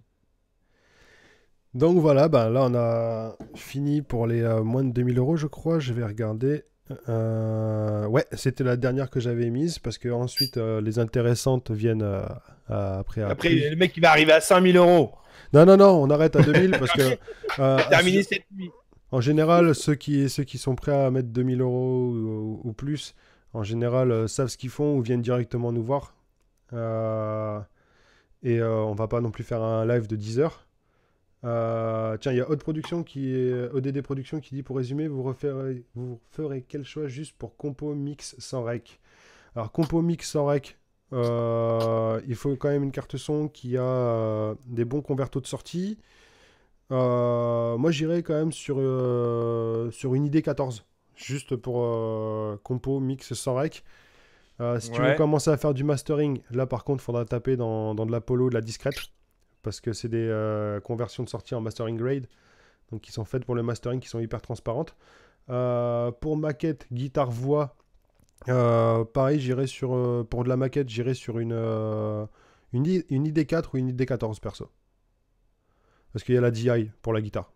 Donc voilà, ben là on a fini pour les moins de 2000 euros, je crois. Je vais regarder euh, ouais, c'était la dernière que j'avais mise parce que ensuite euh, les intéressantes viennent euh, après. après, le mec il va arriver à 5000 euros. Non, non, non, on arrête à 2000 parce que. En général, ceux qui, ceux qui sont prêts à mettre 2000 euros ou, plus, en général, savent ce qu'ils font ou viennent directement nous voir. et on va pas non plus faire un live de 10 heures. Euh, tiens, il y a Odd Production qui est, qui dit pour résumer, vous, referez, vous ferez quel choix juste pour compo mix sans rec Alors, compo mix sans rec, euh, il faut quand même une carte son qui a euh, des bons convertos de sortie. moi, j'irai quand même sur, sur une ID14, juste pour compo mix sans rec. si tu veux commencer à faire du mastering, là par contre, faudra taper dans, dans de l'Apollo, de la discrète parce que c'est des euh, conversions de sortie en mastering grade, donc qui sont faites pour le mastering, qui sont hyper transparentes. Euh, pour maquette, guitare, voix, euh, pareil, j'irai sur pour de la maquette, j'irai sur une, une, une, ID4 ou une ID14 perso, parce qu'il y a la DI pour la guitare.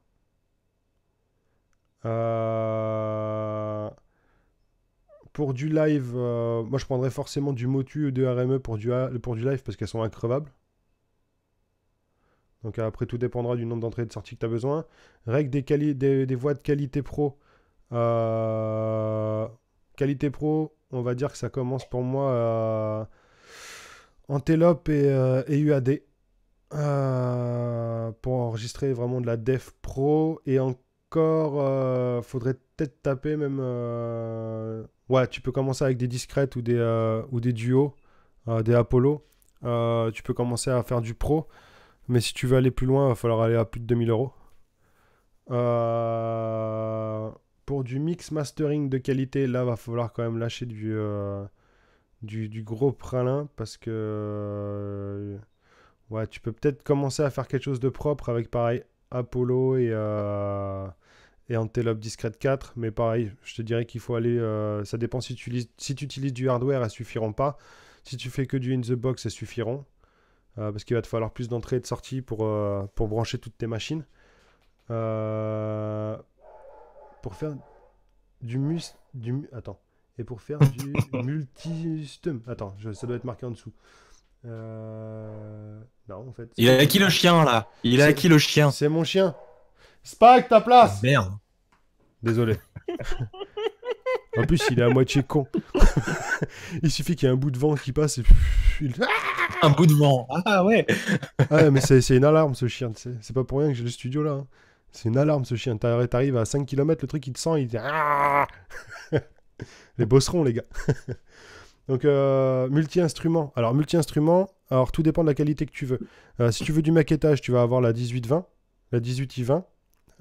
Pour du live, moi je prendrais forcément du Motu ou de RME pour du, pour du live parce qu'elles sont increvables. Donc après, tout dépendra du nombre d'entrées et de sorties que tu as besoin. Règle des, voies des, voix de qualité pro. Euh, qualité pro, on va dire que ça commence pour moi à euh, Antelope et, UAD. Euh, pour enregistrer vraiment de la Def Pro. Et encore, faudrait peut-être taper même... ouais, tu peux commencer avec des discrètes ou des, ou des duos, des Apollo. tu peux commencer à faire du pro. Mais si tu veux aller plus loin, il va falloir aller à plus de 2000 euros. Euh, pour du mix mastering de qualité, là, va falloir quand même lâcher du, euh, du, gros pralin parce que. Euh, ouais, tu peux peut-être commencer à faire quelque chose de propre avec pareil Apollo et, et Antelope Discrete 4, mais pareil, je te dirais qu'il faut aller. ça dépend si tu, si tu utilises du hardware, elles suffiront pas. Si tu fais que du in the box, elles suffiront. Euh, parce qu'il va te falloir plus d'entrées et de sorties pour, euh, pour brancher toutes tes machines. Euh, pour faire du mus... Du, attends. Et pour faire du multi Attends, ça doit être marqué en dessous. Non, en fait. Il a acquis le chien, là. Il a acquis le chien. C'est mon chien. Spike, ta place. Ah, merde. Désolé. En plus, il est à moitié con. il suffit qu'il y ait un bout de vent qui passe et. Ah un bout de vent Ah ouais Ah, mais c'est une alarme ce chien, C'est pas pour rien que j'ai le studio là. Hein. C'est une alarme ce chien. T'arrives à 5 km, le truc il te sent, il te... Ah les bosserons, les gars. Donc, euh, multi-instrument. Alors, multi-instrument, alors tout dépend de la qualité que tu veux. Euh, si tu veux du maquettage, tu vas avoir la 18-20, la 18-20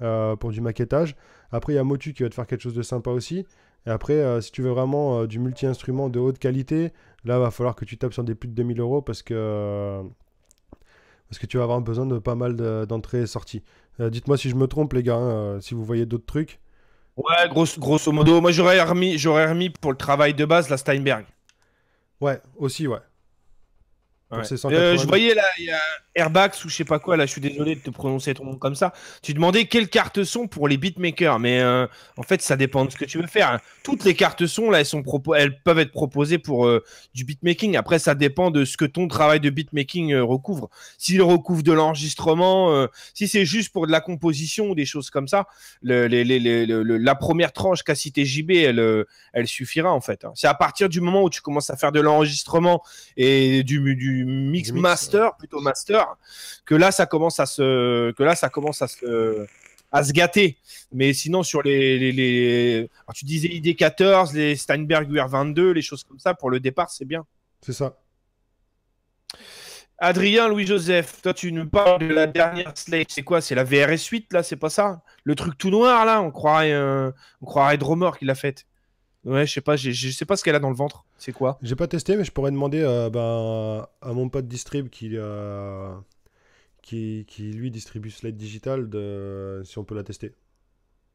euh, pour du maquettage. Après, il y a Motu qui va te faire quelque chose de sympa aussi. Et après, euh, si tu veux vraiment euh, du multi-instrument de haute qualité, là, va falloir que tu tapes sur des plus de 2000 euros parce que parce que tu vas avoir besoin de pas mal d'entrées et sorties. Euh, dites-moi si je me trompe, les gars, hein, si vous voyez d'autres trucs. Ouais, grosso modo, moi j'aurais remis, remis pour le travail de base la Steinberg. Ouais, aussi, ouais. Euh, je voyais là, il y a ou je sais pas quoi, là je suis désolé de te prononcer ton nom comme ça. Tu demandais quelles cartes sont pour les beatmakers, mais euh, en fait ça dépend de ce que tu veux faire. Hein. Toutes les cartes sont là, elles, sont elles peuvent être proposées pour euh, du beatmaking. Après ça dépend de ce que ton travail de beatmaking recouvre. S'il recouvre de l'enregistrement, si c'est juste pour de la composition ou des choses comme ça, la première tranche qu'a cité JB, elle, elle suffira en fait. Hein. C'est à partir du moment où tu commences à faire de l'enregistrement et du mix, master, plutôt master, que là ça commence à se, que là ça commence à se, à se gâter. Mais sinon, sur les. les, tu disais ID14, les Steinberg UR22, les choses comme ça, pour le départ, c'est bien. C'est ça. Adrien, Louis-Joseph, toi, tu nous parles de la dernière Slate. C'est quoi C'est la VRS 8, là C'est pas ça Le truc tout noir, là On croirait, euh, On croirait Dromor qui l'a faite. Ouais, je sais pas, je sais pas ce qu'elle a dans le ventre. C'est quoi J'ai pas testé, mais je pourrais demander euh, ben, à mon pote Distrib qui, euh, lui distribue Slate Digital si on peut la tester.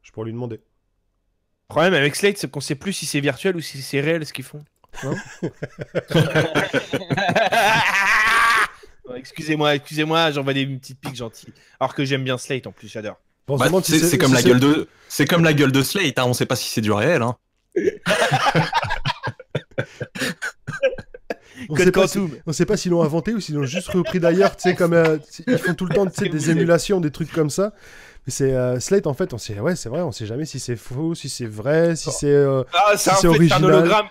Je pourrais lui demander. Le problème avec Slate, c'est qu'on sait plus si c'est virtuel ou si c'est réel ce qu'ils font. excusez-moi, excusez-moi, j'envoie des petites piques gentilles. Alors que j'aime bien Slate en plus, j'adore. c'est comme, la gueule de... comme la gueule de Slate, hein, on sait pas si c'est du réel. Hein. on sait, pas si, s'ils l'ont inventé ou s'ils l'ont juste repris d'ailleurs, tu sais, comme euh, ils font tout le temps des émulations, des trucs comme ça. Mais c'est euh, Slate en fait, on sait, ouais, c'est vrai, on sait jamais si c'est faux, si c'est vrai, si c'est original. un hologramme,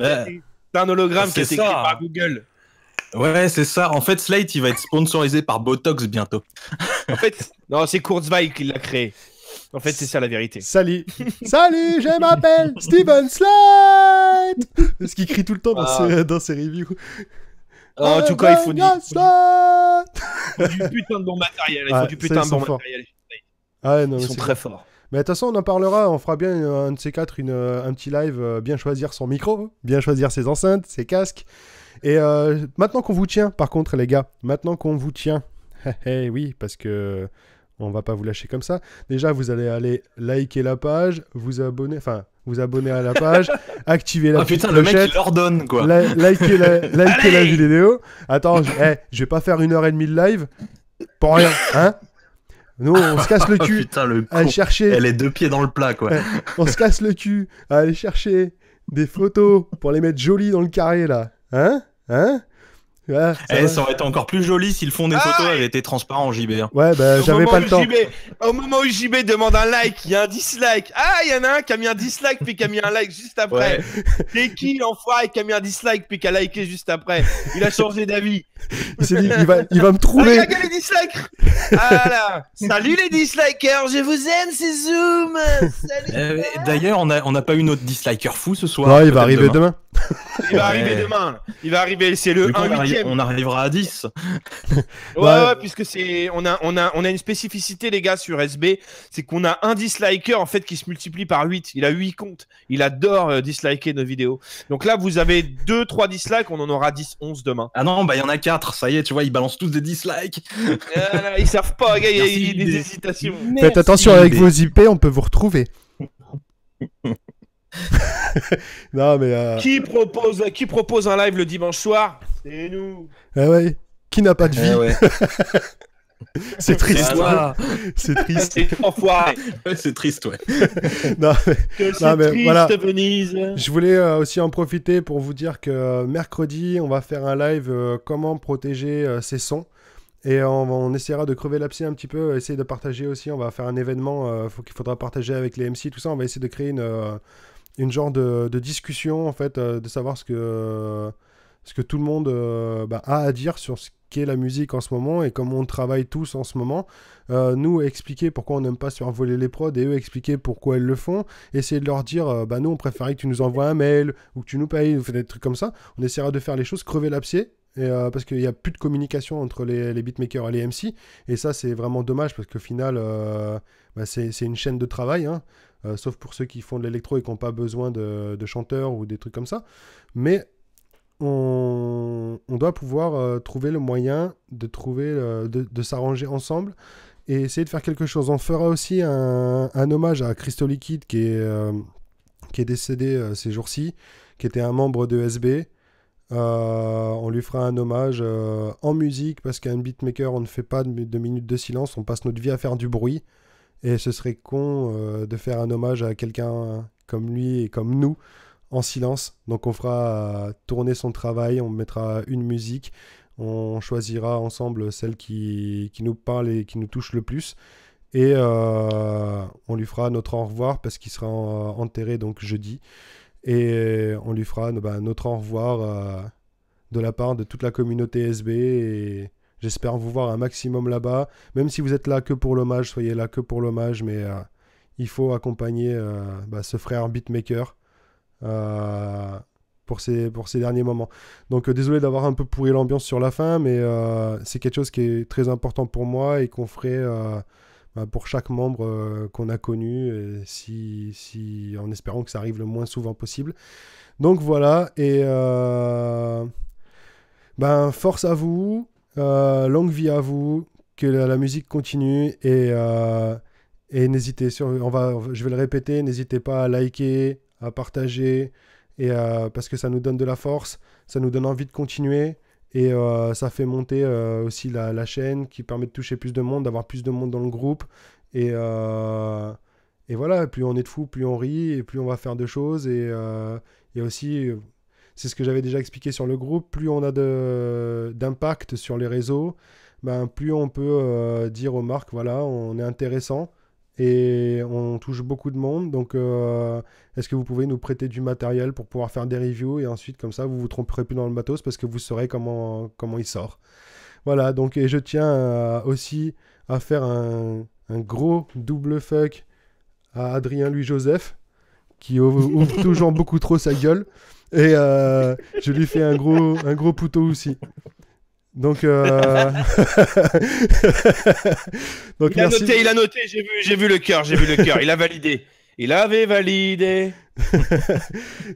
un hologramme qui est écrit par Google. Ouais, c'est ça. En fait, Slate, il va être sponsorisé par Botox bientôt. en fait, non, c'est Kurzweil qui l'a créé. En fait, c'est ça la vérité. Salut Salut, je m'appelle Steven Slate Ce qu'il crie tout le temps dans, ah. ses, dans ses reviews. Ah, en tout cas, il faut du, du, putain de bon matériel. Il faut du putain de bon matériel. ils sont très forts. Mais de toute façon, on en parlera. On fera bien euh, un de ces quatre, une, euh, un petit live. Euh, bien choisir son micro, bien choisir ses enceintes, ses casques. Et maintenant qu'on vous tient, par contre, les gars, maintenant qu'on vous tient, eh, eh, oui, parce que on va pas vous lâcher comme ça. Déjà, vous allez aller liker la page, vous abonner, enfin, vous abonner à la page, activer la oh, putain, le mec il ordonne quoi. Likez la, vidéo. Attends, eh, je, vais pas faire une heure et demie de live pour rien, hein Nous, on se casse le cul. chercher. Elle est deux pieds dans le plat quoi. Eh, on se casse le cul à aller chercher des photos pour les mettre jolies dans le carré là, hein Hein eh, ça aurait été encore plus joli s'ils font des ah, photos, elle était transparent en hein. JB. Ouais, bah j'avais pas le temps. au moment où JB demande un like, il y a un dislike. Ah, il y en a un qui a mis un dislike puis qui a mis un like juste après. C'est qui l'enfoiré qui a mis un dislike puis qui a liké juste après Il a changé d'avis. Il s'est dit, il va, me ah, trouver. Salut les dislikers, je vous aime, c'est Zoom. Eh d'ailleurs, on n'a on a pas eu notre disliker fou ce soir. Non, il va arriver demain. Il va arriver demain. Il va arriver, c'est le 1 on arrivera à 10. ouais, bah, ouais, puisque c'est on a on a on a une spécificité les gars sur SB, c'est qu'on a un disliker en fait qui se multiplie par 8. Il a 8 comptes. Il adore euh, disliker nos vidéos. Donc là, vous avez 2 3 dislikes, on en aura 10 11 demain. Ah non, bah il y en a 4, ça y est, tu vois, ils balancent tous des dislikes. euh, ils savent pas, gars, il y a, des, hésitations. Faites attention avec vos IP, on peut vous retrouver. non, mais. Euh, qui, propose, qui propose un live le dimanche soir C'est nous Eh ouais Qui n'a pas de eh vie C'est triste, c'est triste. c'est triste, ouais. triste, voilà. Venise. Je voulais euh, aussi en profiter pour vous dire que euh, mercredi, on va faire un live comment protéger ses sons. Et on, essaiera de crever l'abcès un petit peu, essayer de partager aussi. On va faire un événement qu'il faudra partager avec les MC, tout ça. On va essayer de créer une une genre de, discussion, en fait, euh, de savoir ce que, euh, ce que tout le monde euh, bah, a à dire sur ce qu'est la musique en ce moment et comment on travaille tous en ce moment. nous, expliquer pourquoi on n'aime pas survoler les prods et eux, expliquer pourquoi elles le font. Essayer de leur dire, bah nous, on préférait que tu nous envoies un mail ou que tu nous payes ou des trucs comme ça. On essaiera de faire les choses crever l'abcès et parce qu'il n'y a plus de communication entre les, beatmakers et les MC. Et ça, c'est vraiment dommage parce qu'au final, bah, c'est une chaîne de travail. Hein. Euh, sauf pour ceux qui font de l'électro et qui n'ont pas besoin de, chanteurs ou des trucs comme ça. Mais on, doit pouvoir euh, trouver le moyen de, trouver, euh, de, s'arranger ensemble et essayer de faire quelque chose. On fera aussi un, hommage à Christo Liquide qui est, qui est décédé ces jours-ci, qui était un membre de SB. on lui fera un hommage en musique parce qu'un beatmaker, on ne fait pas de, de minutes de silence, on passe notre vie à faire du bruit. Et ce serait con euh, de faire un hommage à quelqu'un comme lui et comme nous en silence. Donc on fera euh, tourner son travail, on mettra une musique, on choisira ensemble celle qui, nous parle et qui nous touche le plus. Et euh, on lui fera notre au revoir parce qu'il sera enterré donc jeudi. Et on lui fera bah, notre au revoir de la part de toute la communauté SB. Et J'espère vous voir un maximum là-bas. Même si vous êtes là que pour l'hommage, soyez là que pour l'hommage, mais euh, il faut accompagner euh, bah, ce frère beatmaker euh, pour, ces, pour ces derniers moments. Donc désolé d'avoir un peu pourri l'ambiance sur la fin, mais c'est quelque chose qui est très important pour moi et qu'on ferait bah, pour chaque membre qu'on a connu, si, en espérant que ça arrive le moins souvent possible. Donc voilà, et ben, force à vous. Euh, longue vie à vous, que la, musique continue et, euh, et n'hésitez sur, on va, je vais le répéter, n'hésitez pas à liker, à partager et euh, parce que ça nous donne de la force, ça nous donne envie de continuer et ça fait monter aussi la, la, chaîne qui permet de toucher plus de monde, d'avoir plus de monde dans le groupe et et voilà, plus on est de fous, plus on rit et plus on va faire de choses et il y aussi c'est ce que j'avais déjà expliqué sur le groupe. Plus on a d'impact sur les réseaux, ben, plus on peut euh, dire aux marques, voilà, on est intéressant et on touche beaucoup de monde. Donc, euh, est-ce que vous pouvez nous prêter du matériel pour pouvoir faire des reviews et ensuite, comme ça, vous vous tromperez plus dans le matos parce que vous saurez comment, comment il sort. Voilà, donc, et je tiens euh, aussi à faire un, un, gros double fuck à Adrien Louis-Joseph qui ouvre toujours beaucoup trop sa gueule. Et euh, je lui fais un gros, un gros pouteau aussi. Donc, euh, Donc il, a Noté, il a noté, j'ai vu, j'ai vu le cœur, j'ai vu le cœur, il a validé. Il avait validé.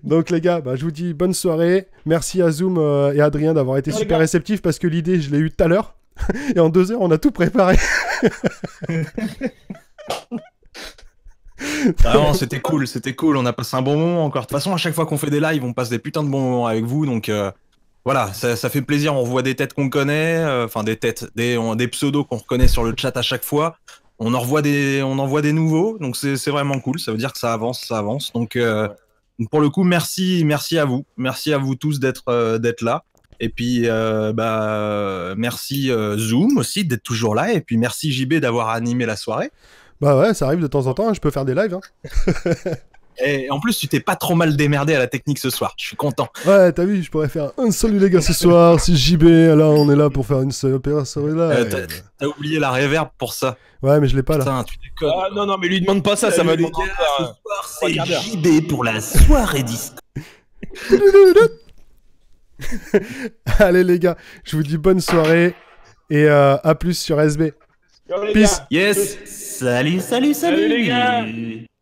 Donc les gars, bah, je vous dis bonne soirée. Merci à Zoom euh, et à Adrien d'avoir été super bah. réceptifs parce que l'idée, je l'ai eue tout à l'heure. et en deux heures, on a tout préparé. Ah c'était cool, c'était cool. On a passé un bon moment encore. De toute façon, à chaque fois qu'on fait des lives, on passe des putains de bons moments avec vous. Donc euh, voilà, ça, fait plaisir. On voit des têtes qu'on connaît, euh, enfin des têtes, des, des pseudos qu'on reconnaît sur le chat à chaque fois. On en revoit des, on voit des nouveaux. Donc c'est vraiment cool. Ça veut dire que ça avance, ça avance. Euh, donc pour le coup, merci, merci à vous, merci à vous tous d'être d'être là. Et puis, bah, merci Zoom aussi d'être toujours là. Et puis, merci JB d'avoir animé la soirée. Bah ouais, ça arrive de temps en temps, je peux faire des lives. Hein. Et en plus, tu t'es pas trop mal démerdé à la technique ce soir. Je suis content. Ouais, t'as vu, je pourrais faire un salut les gars ce soir. C'est JB. Là, on est là pour faire une seule opération euh, t'as, oublié la reverb pour ça. Ouais, mais je l'ai pas là. Ah, non, non, mais lui demande pas ça. ça m'a euh, demandé. c'est JB pour la soirée disco. Allez les gars, je vous dis bonne soirée et euh, à plus sur SB. Peace. Yes. Salut, salut, salut, les gars